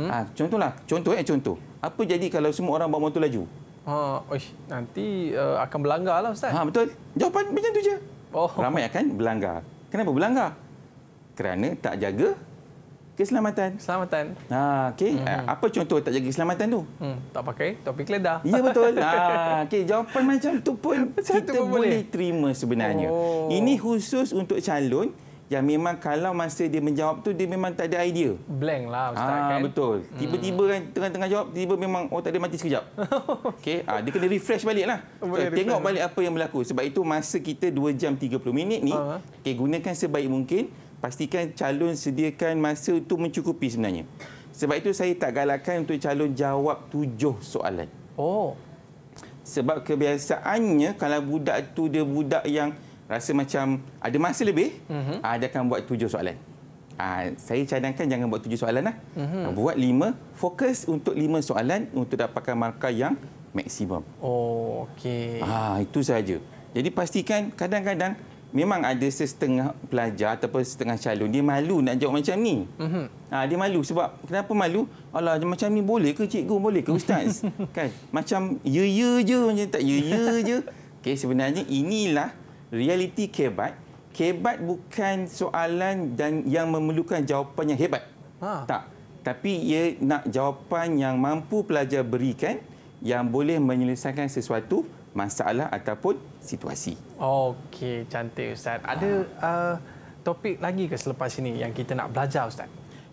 Ha, contohlah. Contoh eh, contoh. Apa jadi kalau semua orang bermotor laju? Ha, oish, nanti uh, akan berlanggar lah Ustaz. Ha, betul. Jawapan macam tu je. Oh. Ramai akan berlanggar. Kenapa berlanggar? Kerana tak jaga keselamatan. Keselamatan. Ha, okay. Hmm. Eh, apa contoh tak jaga keselamatan tu? Hmm, tak pakai topi keledar. Ya, betul. Ha, okay. Jawapan macam tu pun macam kita pun boleh. boleh terima sebenarnya. Oh. Ini khusus untuk calon yang memang kalau masa dia menjawab tu dia memang tak ada idea. Blank lah ustaz ah, kan. betul. Hmm. Tiba-tiba kan tengah-tengah jawab tiba memang oh tak ada mati sekejap. Okey, ah, dia kena refresh baliklah. So, tengok balik apa yang berlaku. Sebab itu masa kita 2 jam 30 minit ni, ah. okey gunakan sebaik mungkin, pastikan calon sediakan masa itu mencukupi sebenarnya. Sebab itu saya tak galakkan untuk calon jawab 7 soalan. Oh. Sebab kebiasaannya kalau budak tu dia budak yang rasa macam ada masa lebih, mm-hmm. dia akan buat tujuh soalan. Ah, saya cadangkan jangan buat tujuh soalan. Mm-hmm. Buat lima, fokus untuk lima soalan untuk dapatkan markah yang maksimum. Oh, okey. Itu saja. Jadi pastikan kadang-kadang memang ada setengah pelajar ataupun setengah calon dia malu nak jawab macam ni. Mm-hmm. Ha, dia malu sebab kenapa malu? Alah macam ni boleh ke cikgu? Boleh ke ustaz? kan? Macam ya-ya je macam tak ya-ya je. Okay sebenarnya inilah realiti kebat, kebat bukan soalan dan yang memerlukan jawapan yang hebat. Ha. Tak. Tapi ia nak jawapan yang mampu pelajar berikan yang boleh menyelesaikan sesuatu masalah ataupun situasi. Okey, cantik Ustaz. Ada ha. uh, topik lagi ke selepas ini yang kita nak belajar Ustaz?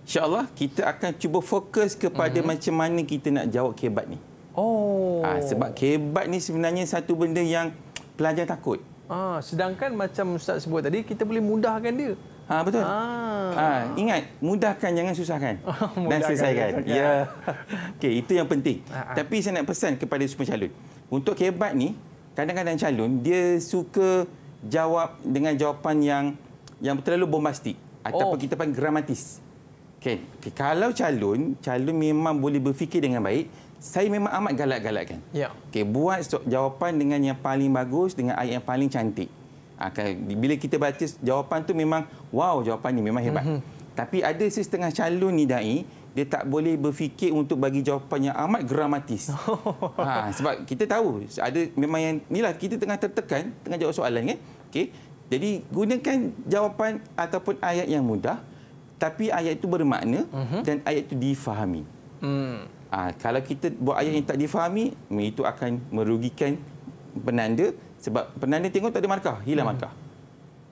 InsyaAllah kita akan cuba fokus kepada -hmm. macam mana kita nak jawab kebat ni. Oh. Ha, sebab kebat ni sebenarnya satu benda yang pelajar takut. Ah, sedangkan macam Ustaz sebut tadi, kita boleh mudahkan dia. Ah betul. Ah. Ah, ingat, mudahkan jangan susahkan. dan selesaikan. Ya. Okay, itu yang penting. Ah, ah. Tapi saya nak pesan kepada semua calon. Untuk kebat ni, kadang-kadang calon, dia suka jawab dengan jawapan yang yang terlalu bombastik. Ataupun oh. kita panggil gramatis. Okay. Okay, kalau calon, calon memang boleh berfikir dengan baik, saya memang amat galak-galak kan. Ya. Okay, buat jawapan dengan yang paling bagus, dengan ayat yang paling cantik. Akan Bila kita baca jawapan tu memang, wow jawapan ni memang hebat. Mm -hmm. Tapi ada setengah calon ni da'i, dia tak boleh berfikir untuk bagi jawapan yang amat gramatis. ha, sebab kita tahu, ada memang yang, ni lah kita tengah tertekan, tengah jawab soalan kan. Okay. Jadi gunakan jawapan ataupun ayat yang mudah, tapi ayat itu bermakna mm -hmm. dan ayat itu difahami. Hmm. Ha, kalau kita buat ayat yang tak difahami, itu akan merugikan penanda sebab penanda tengok tak ada markah, hilang hmm. markah.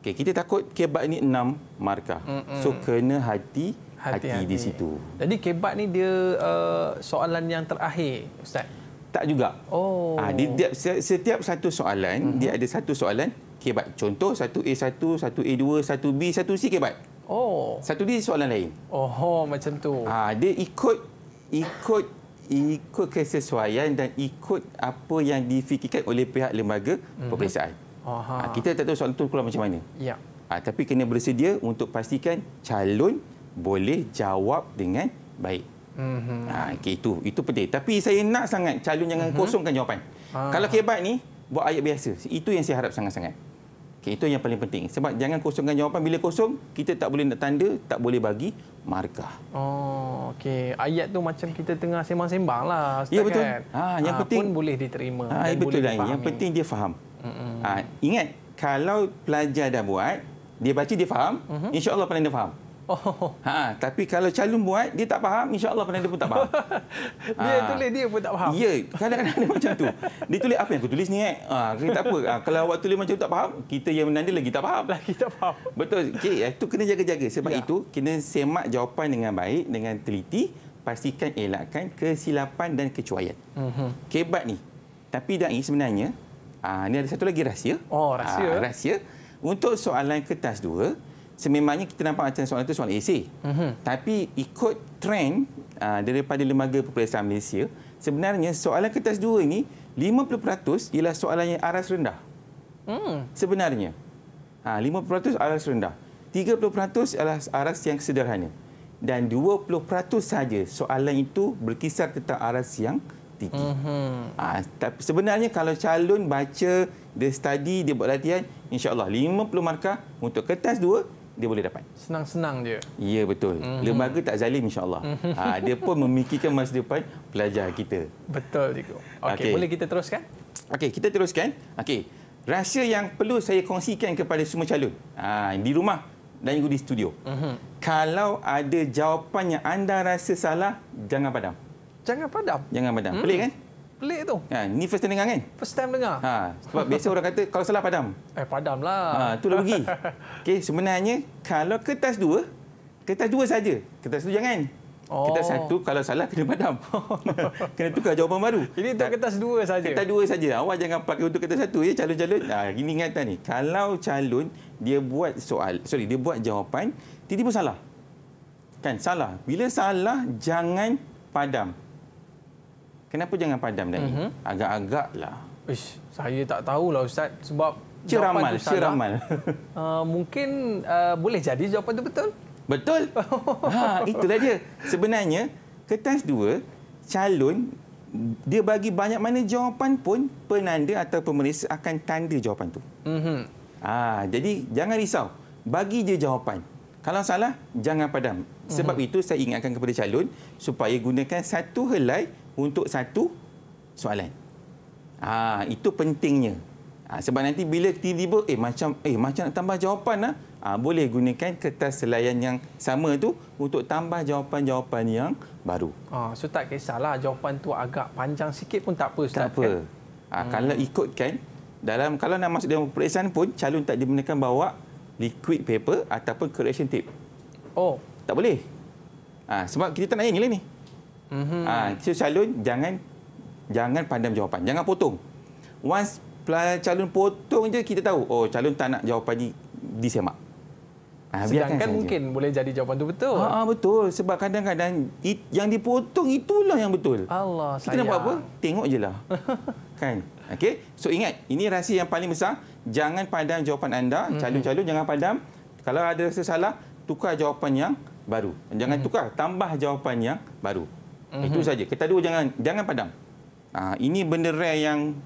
Okay, kita takut kebat ni enam markah. Hmm, so hmm. kena hati hati, hati di situ. Jadi kebat ni dia uh, soalan yang terakhir, ustaz. Tak juga. Oh. Ha, ah, di, di, setiap, satu soalan, mm -hmm. dia ada satu soalan kebat. Contoh satu a 1 satu a 2 satu b satu c kebat. Oh. Satu D soalan lain. Oh, macam tu. Ha, dia ikut ikut ikut kesesuaian dan ikut apa yang difikirkan oleh pihak lembaga hmm. peperiksaan. Aha. Ah, kita tak tahu soal itu keluar macam mana. Ya. Ah, tapi kena bersedia untuk pastikan calon boleh jawab dengan baik. Mm-hmm. Ah, okay, itu itu penting. Tapi saya nak sangat calon jangan mm-hmm. kosongkan jawapan. Ah. Kalau kebat ni, buat ayat biasa. Itu yang saya harap sangat-sangat. Okay, itu yang paling penting. Sebab jangan kosongkan jawapan. Bila kosong, kita tak boleh nak tanda, tak boleh bagi markah. Oh, okey. Ayat tu macam kita tengah sembang-sembang lah. Ya, betul. Kan? Ha, yang ha, penting, pun boleh diterima. Ha, dan betul, boleh lah. yang penting dia faham. Ha, ingat, kalau pelajar dah buat, dia baca, dia faham, uh mm-hmm. -huh. insyaAllah pelajar dia faham. Oh. Ha, tapi kalau calon buat, dia tak faham, insyaAllah penanda pun tak faham. dia ha. tulis, dia pun tak faham. Ya, kadang-kadang dia macam tu. Dia tulis, apa yang aku tulis ni? Eh? Ha, tak apa. Ha, kalau awak tulis macam tu tak faham, kita yang menanda lagi tak faham. Lagi tak faham. Betul. Okay, itu eh, kena jaga-jaga. Sebab ya. itu, kena semak jawapan dengan baik, dengan teliti. Pastikan elakkan kesilapan dan kecuaian. Uh-huh. Mhm. Kebat ni. Tapi da'i sebenarnya, ha, ni ada satu lagi rahsia. Oh, rahsia. Ha, rahsia. Untuk soalan kertas dua, sememangnya kita nampak macam soalan itu soalan esei. Mm-hmm. Tapi ikut trend uh, daripada Lembaga Perperiksaan Malaysia, sebenarnya soalan kertas dua ini 50% ialah soalan yang aras rendah. Mm. Sebenarnya. Ha, 50% aras rendah. 30% adalah aras yang sederhana. Dan 20% saja soalan itu berkisar tentang aras yang tinggi. Mm-hmm. Ha, tapi sebenarnya kalau calon baca, dia study, dia buat latihan, insyaAllah 50 markah untuk kertas dua, dia boleh dapat. Senang-senang je. Ya, betul. Mm -hmm. Lembaga tak zalim, insyaAllah. Mm -hmm. ha, dia pun memikirkan masa depan pelajar kita. Betul, Cikgu. Okey, okay. boleh kita teruskan? Okey, kita teruskan. Okey, rahsia yang perlu saya kongsikan kepada semua calon ha, di rumah dan juga di studio. Mm -hmm. Kalau ada jawapan yang anda rasa salah, jangan padam. Jangan padam? Jangan padam. Mm -hmm. Pelik, kan? pelik tu. Ha, ni first time dengar kan? First time dengar. Ha, sebab biasa orang kata kalau salah padam. Eh padamlah. lah. Ha, tu lah pergi. Okay, sebenarnya kalau kertas dua, kertas dua saja. Kertas satu jangan. Oh. Kertas satu kalau salah kena padam. kena tukar jawapan baru. Ini untuk ha, kertas dua saja. Kertas dua saja. Awak jangan pakai untuk kertas satu ya calon-calon. Ha, ini ingatan ni. Kalau calon dia buat soal, sorry dia buat jawapan, tiba-tiba salah. Kan salah. Bila salah jangan padam kenapa jangan padam dai? Mm-hmm. Agak-agaklah. Ish, saya tak tahulah ustaz sebab ciramal, ciramal. Uh, mungkin uh, boleh jadi jawapan tu betul. Betul. ha, itulah dia. Sebenarnya kertas dua calon dia bagi banyak mana jawapan pun penanda atau pemeriksa akan tanda jawapan tu. mm Ah, ha, jadi jangan risau. Bagi je jawapan. Kalau salah jangan padam. Sebab mm-hmm. itu saya ingatkan kepada calon supaya gunakan satu helai untuk satu soalan. Ha, itu pentingnya. Ha, sebab nanti bila tiba-tiba eh macam eh macam nak tambah jawapan ah, ha, boleh gunakan kertas selayan yang sama tu untuk tambah jawapan-jawapan yang baru. Ha, so tak kisahlah jawapan tu agak panjang sikit pun tak apa Ustaz. Tak apa. Kan? Ha, hmm. kalau hmm. ikutkan dalam kalau nak masuk dalam peperiksaan pun calon tak dibenarkan bawa liquid paper ataupun correction tape. Oh, tak boleh. Ha, sebab kita tak nak ingat ni. Mm-hmm. Ha, calon jangan jangan pandam jawapan. Jangan potong. Once calon potong je kita tahu oh calon tak nak jawapan ni disemak. Ha, Sedangkan mungkin boleh jadi jawapan tu betul. Ha, betul. Sebab kadang-kadang yang dipotong itulah yang betul. Allah Kita sayang. nampak apa? Tengok je lah. kan? Okay? So ingat, ini rahsia yang paling besar. Jangan padam jawapan anda. Mm-hmm. Calon-calon hmm. jangan padam. Kalau ada sesalah tukar jawapan yang baru. Jangan hmm. tukar. Tambah jawapan yang baru hmm Itu mhm. saja. Kita dua jangan jangan padam. Ha, ah, ini benda rare yang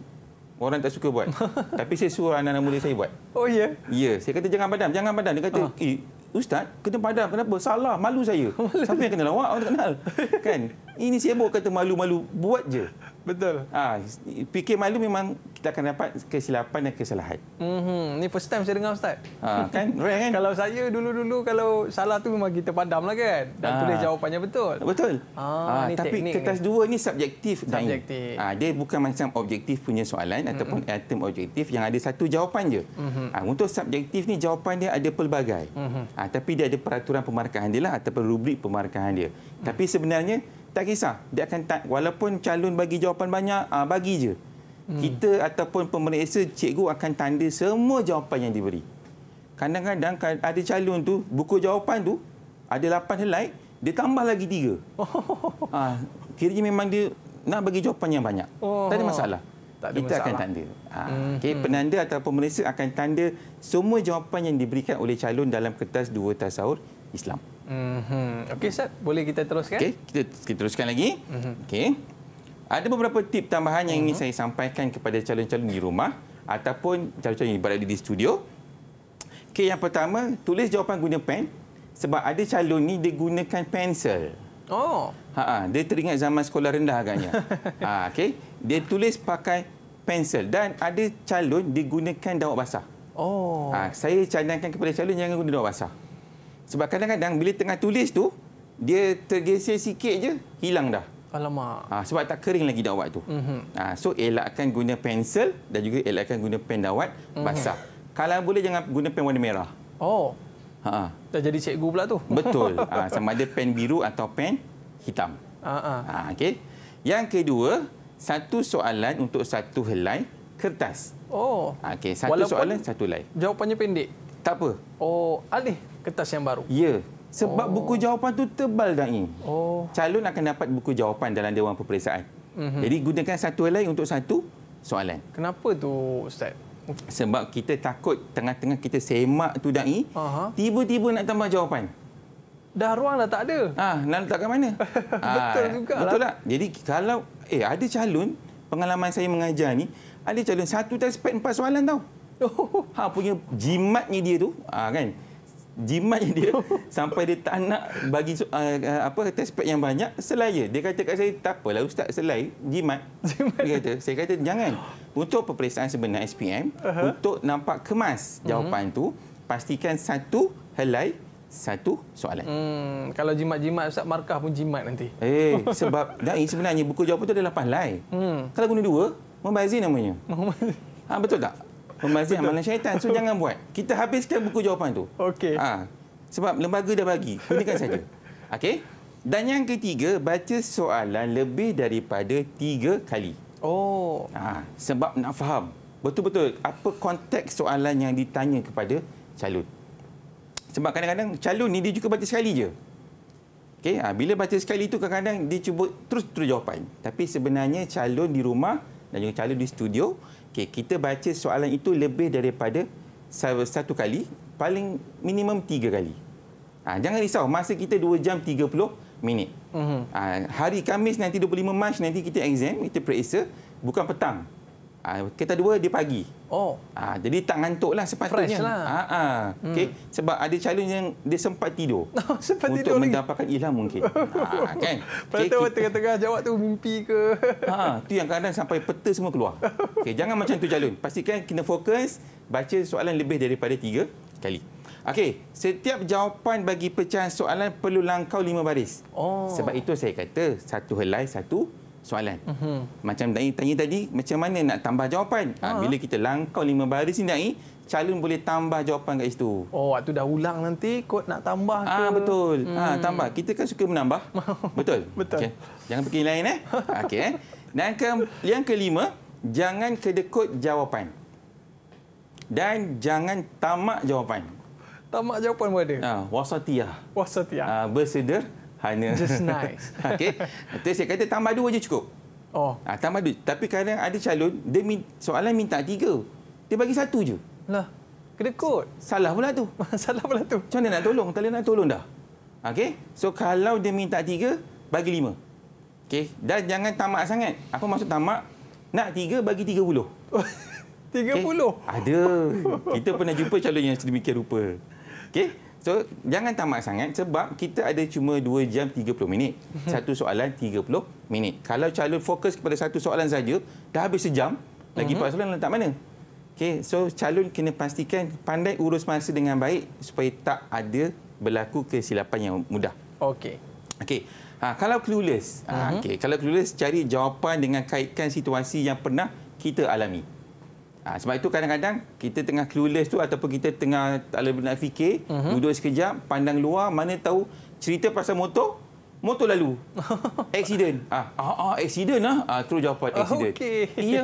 orang tak suka buat. Tapi saya suruh anak-anak muda saya buat. Oh ya. Yeah. Ya, yeah. saya kata jangan padam, jangan padam. Dia kata, uh. "Eh, ustaz, kena padam. Kenapa? Salah, malu saya." malu Siapa yang kena lawak orang tak kenal. kan? Ini sibuk kata malu-malu buat je. Betul. Ah ha, fikir malu memang kita akan dapat kesilapan dan kesalahan. Mhm. Ni first time saya dengar ustaz. Ha, kan rare kan? Kalau saya dulu-dulu kalau salah tu memang kita padamlah kan dan ha. tulis jawapannya betul. Betul. Ah ha, ha, tapi kertas ni. dua ni subjektif subjektif. Ah ha, dia bukan macam objektif punya soalan mm-hmm. ataupun item objektif yang ada satu jawapan je. Mm-hmm. Ha, untuk subjektif ni jawapan dia ada pelbagai. Mm-hmm. Ha, tapi dia ada peraturan pemarkahan dia lah ataupun rubrik pemarkahan dia. Mm-hmm. Tapi sebenarnya tak kisah dia akan tak walaupun calon bagi jawapan banyak uh, bagi je hmm. kita ataupun pemeriksa cikgu akan tanda semua jawapan yang diberi kadang-kadang kan ada calon tu buku jawapan tu ada lapan helai dia tambah lagi tiga. oh. uh, ah, kira je memang dia nak bagi jawapan yang banyak oh. tak ada oh. masalah tak ada kita masalah. akan tanda ha. hmm. okay, hmm. penanda atau pemeriksa akan tanda semua jawapan yang diberikan oleh calon dalam kertas dua tasawur Islam mm Okey, Ustaz. Boleh kita teruskan? Okey, kita, kita teruskan lagi. Mm-hmm. Okey. Ada beberapa tip tambahan yang mm-hmm. ingin mhm. saya sampaikan kepada calon-calon di rumah ataupun calon-calon yang berada di studio. Okey, yang pertama, tulis jawapan guna pen sebab ada calon ni dia gunakan pensel. Oh. Ha, ha dia teringat zaman sekolah rendah agaknya. ha, okey. Dia tulis pakai pensel dan ada calon digunakan dawak basah. Oh. Ha, saya cadangkan kepada calon jangan guna dawak basah. Sebab kadang-kadang bila tengah tulis tu, dia tergeser sikit je, hilang dah. Alamak. Ha, sebab tak kering lagi dawat tu. mm Ha, so elakkan guna pensel dan juga elakkan guna pen dawat mhm. basah. Mm-hmm. Kalau boleh jangan guna pen warna merah. Oh. Ha. Dah jadi cikgu pula tu. Betul. Ha, sama ada pen biru atau pen hitam. Ha. Ha, ha okay. Yang kedua, satu soalan untuk satu helai kertas. Oh. Ha, okey, satu Walaupun soalan satu helai. Jawapannya pendek. Tak apa. Oh, alih kertas yang baru. Ya. Sebab oh. buku jawapan tu tebal dah ini. Oh. Calon akan dapat buku jawapan dalam dewan peperiksaan. Mm -hmm. Jadi gunakan satu lain untuk satu soalan. Kenapa tu ustaz? Sebab kita takut tengah-tengah kita semak tu dah ini, tiba-tiba nak tambah jawapan. Dah ruang dah tak ada. Ah, nak letak kat mana? Ha, betul juga. Lah. Betul tak? Jadi kalau eh ada calon, pengalaman saya mengajar ni, ada calon satu test pad empat soalan tau. Oh. Ha punya jimatnya dia tu, ah kan? jimat dia sampai dia tak nak bagi uh, apa tespek yang banyak selaya. Dia kata kat saya, tak apalah ustaz selai, jimat. jimat. Dia kata, saya kata jangan. Untuk peperiksaan sebenar SPM, uh-huh. untuk nampak kemas jawapan uh-huh. tu, pastikan satu helai satu soalan. Hmm, kalau jimat-jimat Ustaz Markah pun jimat nanti. Eh, sebab dai eh, sebenarnya buku jawapan tu ada 8 helai. Hmm. Kalau guna dua, membazir namanya. Ah ha, betul tak? Pembazir amalan syaitan. So jangan buat. Kita habiskan buku jawapan tu. Okey. Ha. Sebab lembaga dah bagi. Gunakan saja. Okey. Dan yang ketiga, baca soalan lebih daripada tiga kali. Oh. Ha. Sebab nak faham. Betul-betul apa konteks soalan yang ditanya kepada calon. Sebab kadang-kadang calon ni dia juga baca sekali je. Okey, ha, bila baca sekali tu kadang-kadang dia cuba terus terus jawapan. Tapi sebenarnya calon di rumah dan juga calon di studio Okey, kita baca soalan itu lebih daripada satu kali, paling minimum tiga kali. Ha, jangan risau, masa kita dua jam tiga puluh minit. Mhm. ha, hari Kamis nanti 25 Mac nanti kita exam, kita periksa, bukan petang. Ah kita dua di pagi. Oh. Ah jadi tak ngantuklah sepatutnya. Lah. Ah, ah. Hmm. Okey sebab ada calon yang dia sempat tidur. Oh, sempat untuk tidur untuk mendapatkan ilham mungkin. ah kan. Okay, kita tengah-tengah jawab tu mimpi ke. ah tu yang kadang sampai peta semua keluar. Okay, jangan macam tu calon. Pastikan kena fokus baca soalan lebih daripada tiga kali. Okey, setiap jawapan bagi pecahan soalan perlu langkau lima baris. Oh. Sebab itu saya kata satu helai satu soalan. Uh mhm. -huh. Macam Dai tanya tadi, macam mana nak tambah jawapan? Uh ha, -huh. Ha. bila kita langkau lima baris ini, Dai, calon boleh tambah jawapan kat situ. Oh, waktu dah ulang nanti kod nak tambah ah, ke? Ah, betul. Ha, hmm. Ha, tambah. Kita kan suka menambah. betul. Betul. Okay. Jangan pergi lain eh. Okey eh. Dan ke yang kelima, jangan kedekut jawapan. Dan jangan tamak jawapan. Tamak jawapan pun ada. Ah wasatiyah. Wasatiyah. Ah bersederhana hanya just nice. Ha, Okey. Nanti saya kata tambah dua je cukup. Oh. Ha, tambah dua. Tapi kadang ada calon dia minta, soalan minta tiga. Dia bagi satu je. Lah. Kedekut. Salah pula tu. Salah pula tu. Macam mana nak tolong? Tak boleh nak tolong dah. Okey. So kalau dia minta tiga, bagi lima. Okey. Dan jangan tamak sangat. Apa maksud tamak? Nak tiga, bagi tiga puluh. Tiga puluh? Ada. Kita pernah jumpa calon yang sedemikian rupa. Okey. Betul. Jangan tamak sangat sebab kita ada cuma 2 jam 30 minit. Mhm. Satu soalan 30 minit. Kalau calon fokus kepada satu soalan saja, dah habis sejam, lagi mhm. empat soalan letak mana? Okey, so calon kena pastikan pandai urus masa dengan baik supaya tak ada berlaku kesilapan yang mudah. Okey. Okey. Ha, kalau clueless, uh-huh. Ha, mhm. okay. kalau clueless cari jawapan dengan kaitkan situasi yang pernah kita alami. Ha, sebab itu kadang-kadang kita tengah clueless tu ataupun kita tengah tak lebih nak fikir, uh-huh. duduk sekejap, pandang luar, mana tahu cerita pasal motor, motor lalu. accident. Ah, ha, ah, ah, accident lah. Ha, terus jawapan accident. Oh, okey. Ya.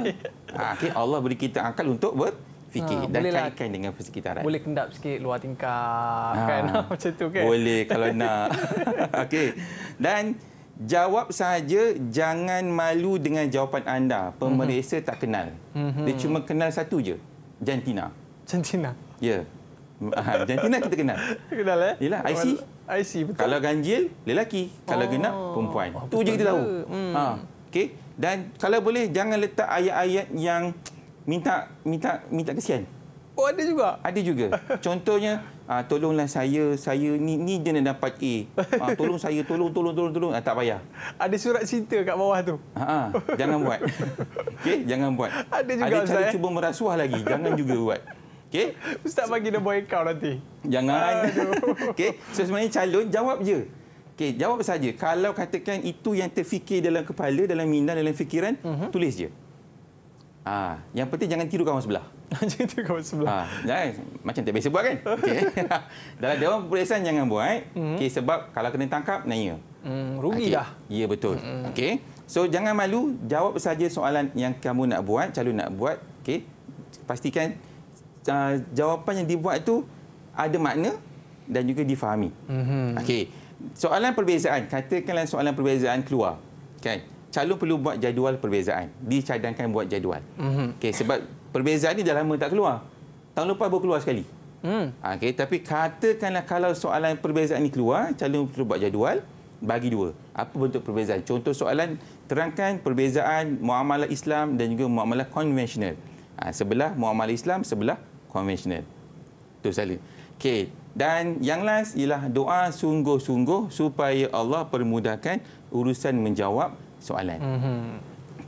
Ha, ah, okay, Allah beri kita akal untuk ber fikir ha, dan bolehlah. kaitkan dengan persekitaran. Boleh kendap sikit luar tingkap ha, kan macam tu kan. Boleh kalau nak. Okey. Dan Jawab saja jangan malu dengan jawapan anda. Pemeriksa mm -hmm. tak kenal. Mm -hmm. Dia mhm. cuma kenal satu je. Jantina. Jantina. Ya. Ah, Jantina kita kenal. Kenal eh? Yalah, IC. IC betul. Kalau ganjil lelaki, kalau oh. genap perempuan. Oh, tu je kita tahu. Mm. Ha. Okey. Dan kalau boleh jangan letak ayat-ayat yang minta minta minta kesian. Oh ada juga. Ada juga. Contohnya uh, tolonglah saya saya ni ni dia nak dapat A. Ah, tolong saya tolong tolong tolong tolong Ah, tak payah. Ada surat cinta kat bawah tu. Ha, -ha jangan buat. Okey jangan buat. Ada juga ada cara eh? cuba merasuah lagi jangan juga buat. Okey. Ustaz bagi nombor account nanti. Jangan. Okey. So sebenarnya calon jawab je. Okey, jawab saja. Kalau katakan itu yang terfikir dalam kepala, dalam minda, dalam fikiran, uh mhm. -huh. tulis je. Ah, yang penting jangan tiru kawan sebelah. jangan tiru kawan sebelah. Ah, jangan macam tak biasa buat kan? Okey. Dalam dewan peperiksaan jangan buat. Eh? Mm-hmm. sebab kalau kena tangkap naya. Hmm, rugi ah, okay. dah. Ya yeah, betul. Mm-hmm. Okey. So jangan malu jawab saja soalan yang kamu nak buat, calon nak buat. Okey. Pastikan uh, jawapan yang dibuat itu ada makna dan juga difahami. Mm-hmm. Okey. Soalan perbezaan, katakanlah soalan perbezaan keluar. Kan? Okay calon perlu buat jadual perbezaan. Dicadangkan buat jadual. Mm -hmm. okay, sebab perbezaan ini dah lama tak keluar. Tahun lepas baru keluar sekali. Mm. Ha, okay, tapi katakanlah kalau soalan perbezaan ini keluar, calon perlu buat jadual, bagi dua. Apa bentuk perbezaan? Contoh soalan, terangkan perbezaan muamalah Islam dan juga muamalah konvensional. Ha, sebelah muamalah Islam, sebelah konvensional. Itu salah. Okay. Dan yang last ialah doa sungguh-sungguh supaya Allah permudahkan urusan menjawab soalan. Mm-hmm.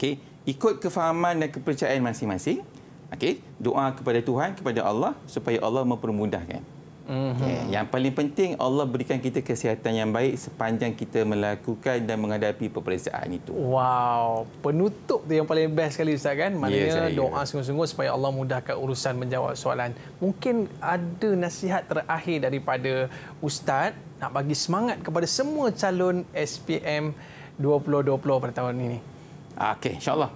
Okey, ikut kefahaman dan kepercayaan masing-masing. Okey, doa kepada Tuhan kepada Allah supaya Allah mempermudahkan. Mm-hmm. Okay. Yang paling penting Allah berikan kita kesihatan yang baik sepanjang kita melakukan dan menghadapi peperiksaan itu. Wow, penutup tu yang paling best sekali Ustaz kan? Maknanya yes, ya, doa sungguh-sungguh supaya Allah mudahkan urusan menjawab soalan. Mungkin ada nasihat terakhir daripada Ustaz nak bagi semangat kepada semua calon SPM 2020 pada tahun ini. Okey, insyaAllah.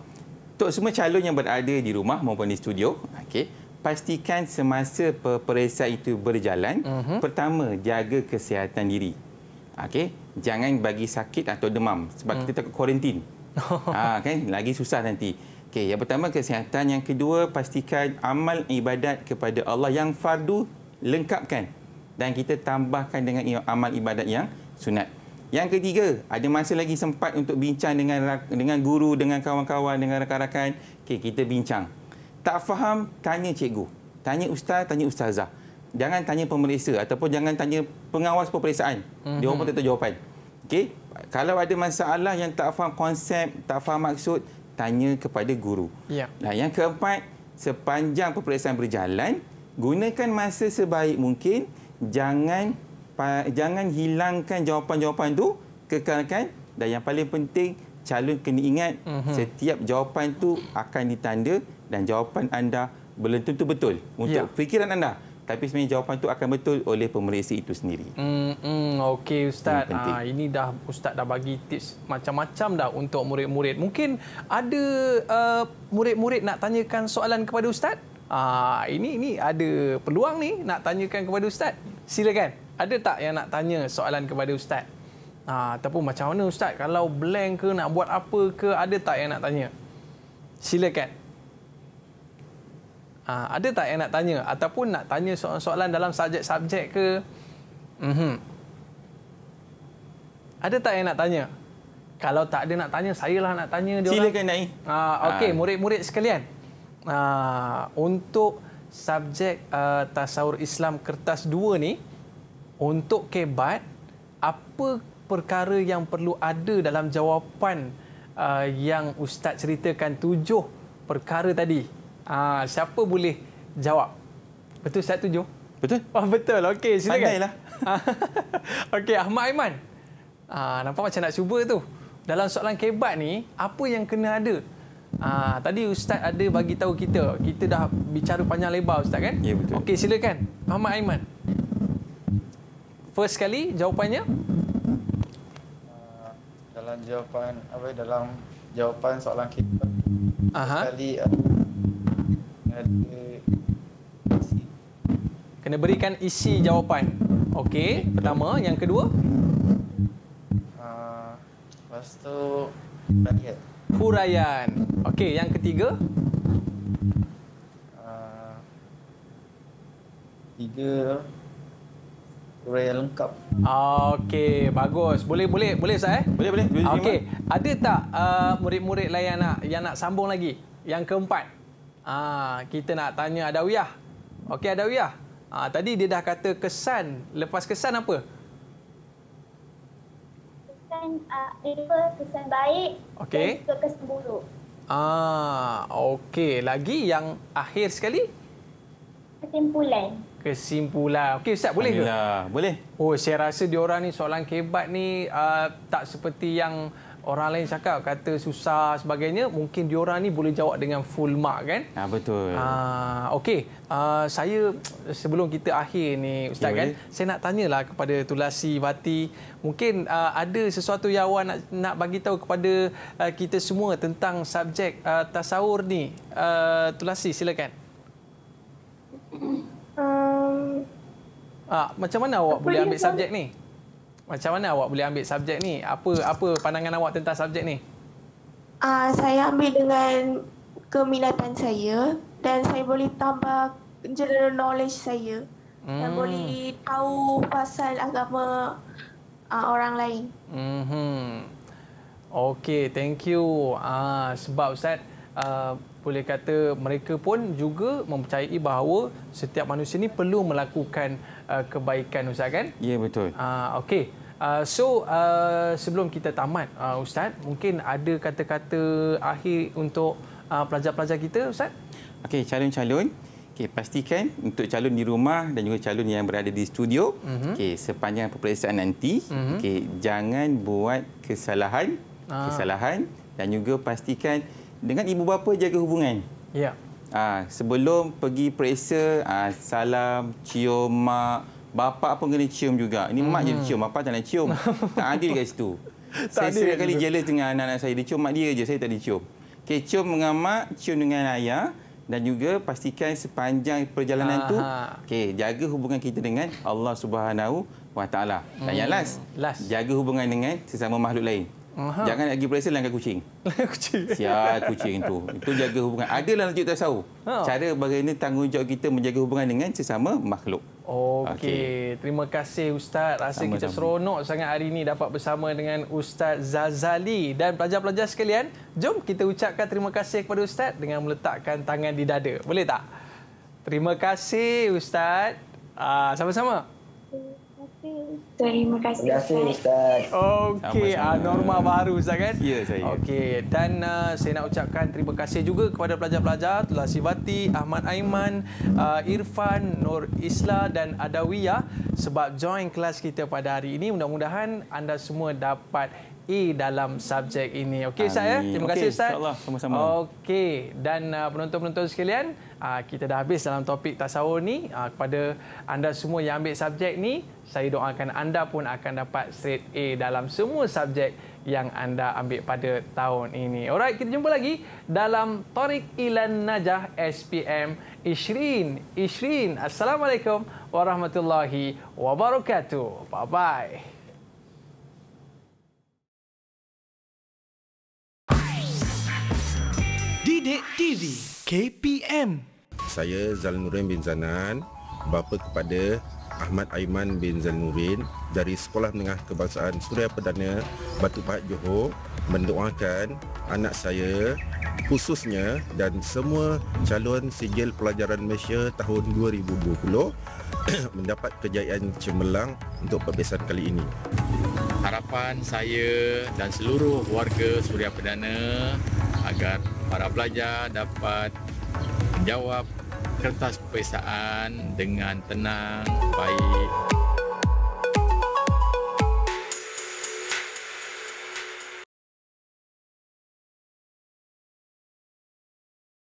Untuk semua calon yang berada di rumah maupun di studio, okay, pastikan semasa peperiksa itu berjalan, uh-huh. pertama, jaga kesihatan diri. okay, jangan bagi sakit atau demam sebab hmm. kita takut kuarantin. ha, kan? Lagi susah nanti. Okay, yang pertama kesihatan, yang kedua pastikan amal ibadat kepada Allah yang fardu lengkapkan dan kita tambahkan dengan amal ibadat yang sunat. Yang ketiga, ada masa lagi sempat untuk bincang dengan dengan guru, dengan kawan-kawan, dengan rakan-rakan. Okey, kita bincang. Tak faham, tanya cikgu. Tanya ustaz, tanya ustazah. Jangan tanya pemeriksa ataupun jangan tanya pengawas pemeriksaan, mm Dia orang pun tak tahu jawapan. Okey, kalau ada masalah yang tak faham konsep, tak faham maksud, tanya kepada guru. Ya. Nah, yang keempat, sepanjang pemeriksaan berjalan, gunakan masa sebaik mungkin, jangan jangan hilangkan jawapan-jawapan tu kekalkan dan yang paling penting calon kena ingat mm -hmm. setiap jawapan tu akan ditanda dan jawapan anda belum tentu betul untuk yeah. fikiran anda tapi sebenarnya jawapan itu akan betul oleh pemeriksa itu sendiri. Mm, mm, Okey Ustaz. Ini, ha, ini dah Ustaz dah bagi tips macam-macam dah untuk murid-murid. Mungkin ada uh, murid-murid uh, nak tanyakan soalan kepada Ustaz? Ha, ini, ini ada peluang ni nak tanyakan kepada Ustaz. Silakan. Silakan ada tak yang nak tanya soalan kepada ustaz? Ha, ataupun macam mana ustaz kalau blank ke nak buat apa ke ada tak yang nak tanya? Silakan. Ha, ada tak yang nak tanya ataupun nak tanya soalan-soalan dalam subjek-subjek ke? Mhm. Ada tak yang nak tanya? Kalau tak ada nak tanya, saya lah nak tanya dia orang. Silakan naik. Ha, okey, ha. murid-murid sekalian. Ha, untuk subjek uh, tasawur Islam kertas 2 ni, untuk kebat apa perkara yang perlu ada dalam jawapan uh, yang ustaz ceritakan tujuh perkara tadi uh, siapa boleh jawab betul ustaz tujuh betul oh, betul okey silakan pandailah okey Ahmad Aiman uh, nampak macam nak cuba tu dalam soalan kebat ni apa yang kena ada Ah, tadi ustaz ada bagi tahu kita. Kita dah bicara panjang lebar ustaz kan? Ya betul. Okey silakan. Ahmad Aiman. First sekali jawapannya? Uh, dalam jawapan apa dalam jawapan soalan kita. Aha. Sekali uh, kena berikan isi jawapan. Okey, pertama, yang kedua? Uh, pastu tu huraian. Okey, yang ketiga? Uh, tiga royal lengkap. Okey, bagus. Boleh boleh boleh Ustaz eh? Boleh boleh. boleh Okey, ada tak uh, murid-murid lain yang nak yang nak sambung lagi? Yang keempat. Ah, uh, kita nak tanya Adawiyah. Okey Adawiyah. Ah, uh, tadi dia dah kata kesan, lepas kesan apa? Kesan uh, kesan baik okay. dan kesan buruk. Ah, okey. Lagi yang akhir sekali? Kesimpulan kesimpulan. Okey Ustaz boleh ke? Boleh. Oh saya rasa diorang ni soalan kebat ni uh, tak seperti yang orang lain cakap kata susah sebagainya mungkin diorang ni boleh jawab dengan full mark kan? Ah betul. Ah uh, okey uh, saya sebelum kita akhir ni ustaz okay, ya, kan boleh. saya nak tanyalah kepada Tulasi Bati mungkin uh, ada sesuatu yang awak nak nak bagi tahu kepada uh, kita semua tentang subjek uh, tasawur ni. Uh, Tulasi silakan. Um, ah, macam mana awak boleh ambil sam- subjek ni? Macam mana awak boleh ambil subjek ni? Apa apa pandangan awak tentang subjek ni? Ah, saya ambil dengan keminatan saya dan saya boleh tambah general knowledge saya hmm. boleh tahu pasal agama uh, orang lain. Mhm. Okey, thank you. Ah, sebab Ustaz uh, boleh kata mereka pun juga mempercayai bahawa setiap manusia ini perlu melakukan uh, kebaikan ustaz kan? Ya betul. Uh, okey. Uh, so uh, sebelum kita tamat uh, ustaz, mungkin ada kata-kata akhir untuk uh, pelajar-pelajar kita ustaz? Okay, calon-calon, okey pastikan untuk calon di rumah dan juga calon yang berada di studio, uh-huh. okey sepanjang peperiksaan nanti, uh-huh. okey jangan buat kesalahan, uh-huh. kesalahan dan juga pastikan dengan ibu bapa jaga hubungan. Ya. ha, sebelum pergi periksa ah ha, salam cium mak bapa pun kena cium juga. Ini hmm. mak je hmm. cium, bapa tak nak cium. tak adil kat situ. Tak saya setiap kali jealous dengan anak-anak saya. Dia cium mak dia je, saya tak dicium. Okey, cium dengan mak, cium dengan ayah dan juga pastikan sepanjang perjalanan Aha. tu okey jaga hubungan kita dengan Allah Subhanahu Wa Taala. Dan hmm. yang last, last, jaga hubungan dengan sesama makhluk lain. Aha. Jangan lagi perasan langgan kucing. Langgan kucing. Sial kucing itu. Itu jaga hubungan. Adalah Najib Tasawu. Ha. Cara bagaimana tanggungjawab kita menjaga hubungan dengan sesama makhluk. Okey. Okay. Terima kasih Ustaz. Rasa Sama-sama. kita seronok sangat hari ini dapat bersama dengan Ustaz Zazali. Dan pelajar-pelajar sekalian, jom kita ucapkan terima kasih kepada Ustaz dengan meletakkan tangan di dada. Boleh tak? Terima kasih Ustaz. Uh, sama-sama. Terima kasih. Terima kasih Ustaz. Okey, ah, norma baru Ustaz kan? Ya saya. Okey, dan uh, saya nak ucapkan terima kasih juga kepada pelajar-pelajar Tula Sivati, Ahmad Aiman, uh, Irfan, Nur Isla dan Adawiyah sebab join kelas kita pada hari ini. Mudah-mudahan anda semua dapat E dalam subjek ini. Okey Ustaz ya. Terima okay, kasih Ustaz. insya sama-sama. Okey dan uh, penonton-penonton sekalian, uh, kita dah habis dalam topik tasawur ini. Uh, kepada anda semua yang ambil subjek ni, saya doakan anda pun akan dapat straight A dalam semua subjek yang anda ambil pada tahun ini. Alright, kita jumpa lagi dalam Tariq Ilan Najah SPM Ishrin. Ishrin, Assalamualaikum warahmatullahi wabarakatuh. Bye-bye. Didik TV KPM Saya Zalnurin bin Zanan Bapa kepada Ahmad Aiman bin Zalnurin Dari Sekolah Menengah Kebangsaan Suria Perdana Batu Pahat Johor Mendoakan anak saya khususnya dan semua calon sijil pelajaran Malaysia tahun 2020 mendapat kejayaan cemerlang untuk perbezaan kali ini. Harapan saya dan seluruh warga Suria Perdana agar para pelajar dapat menjawab kertas perbezaan dengan tenang, baik.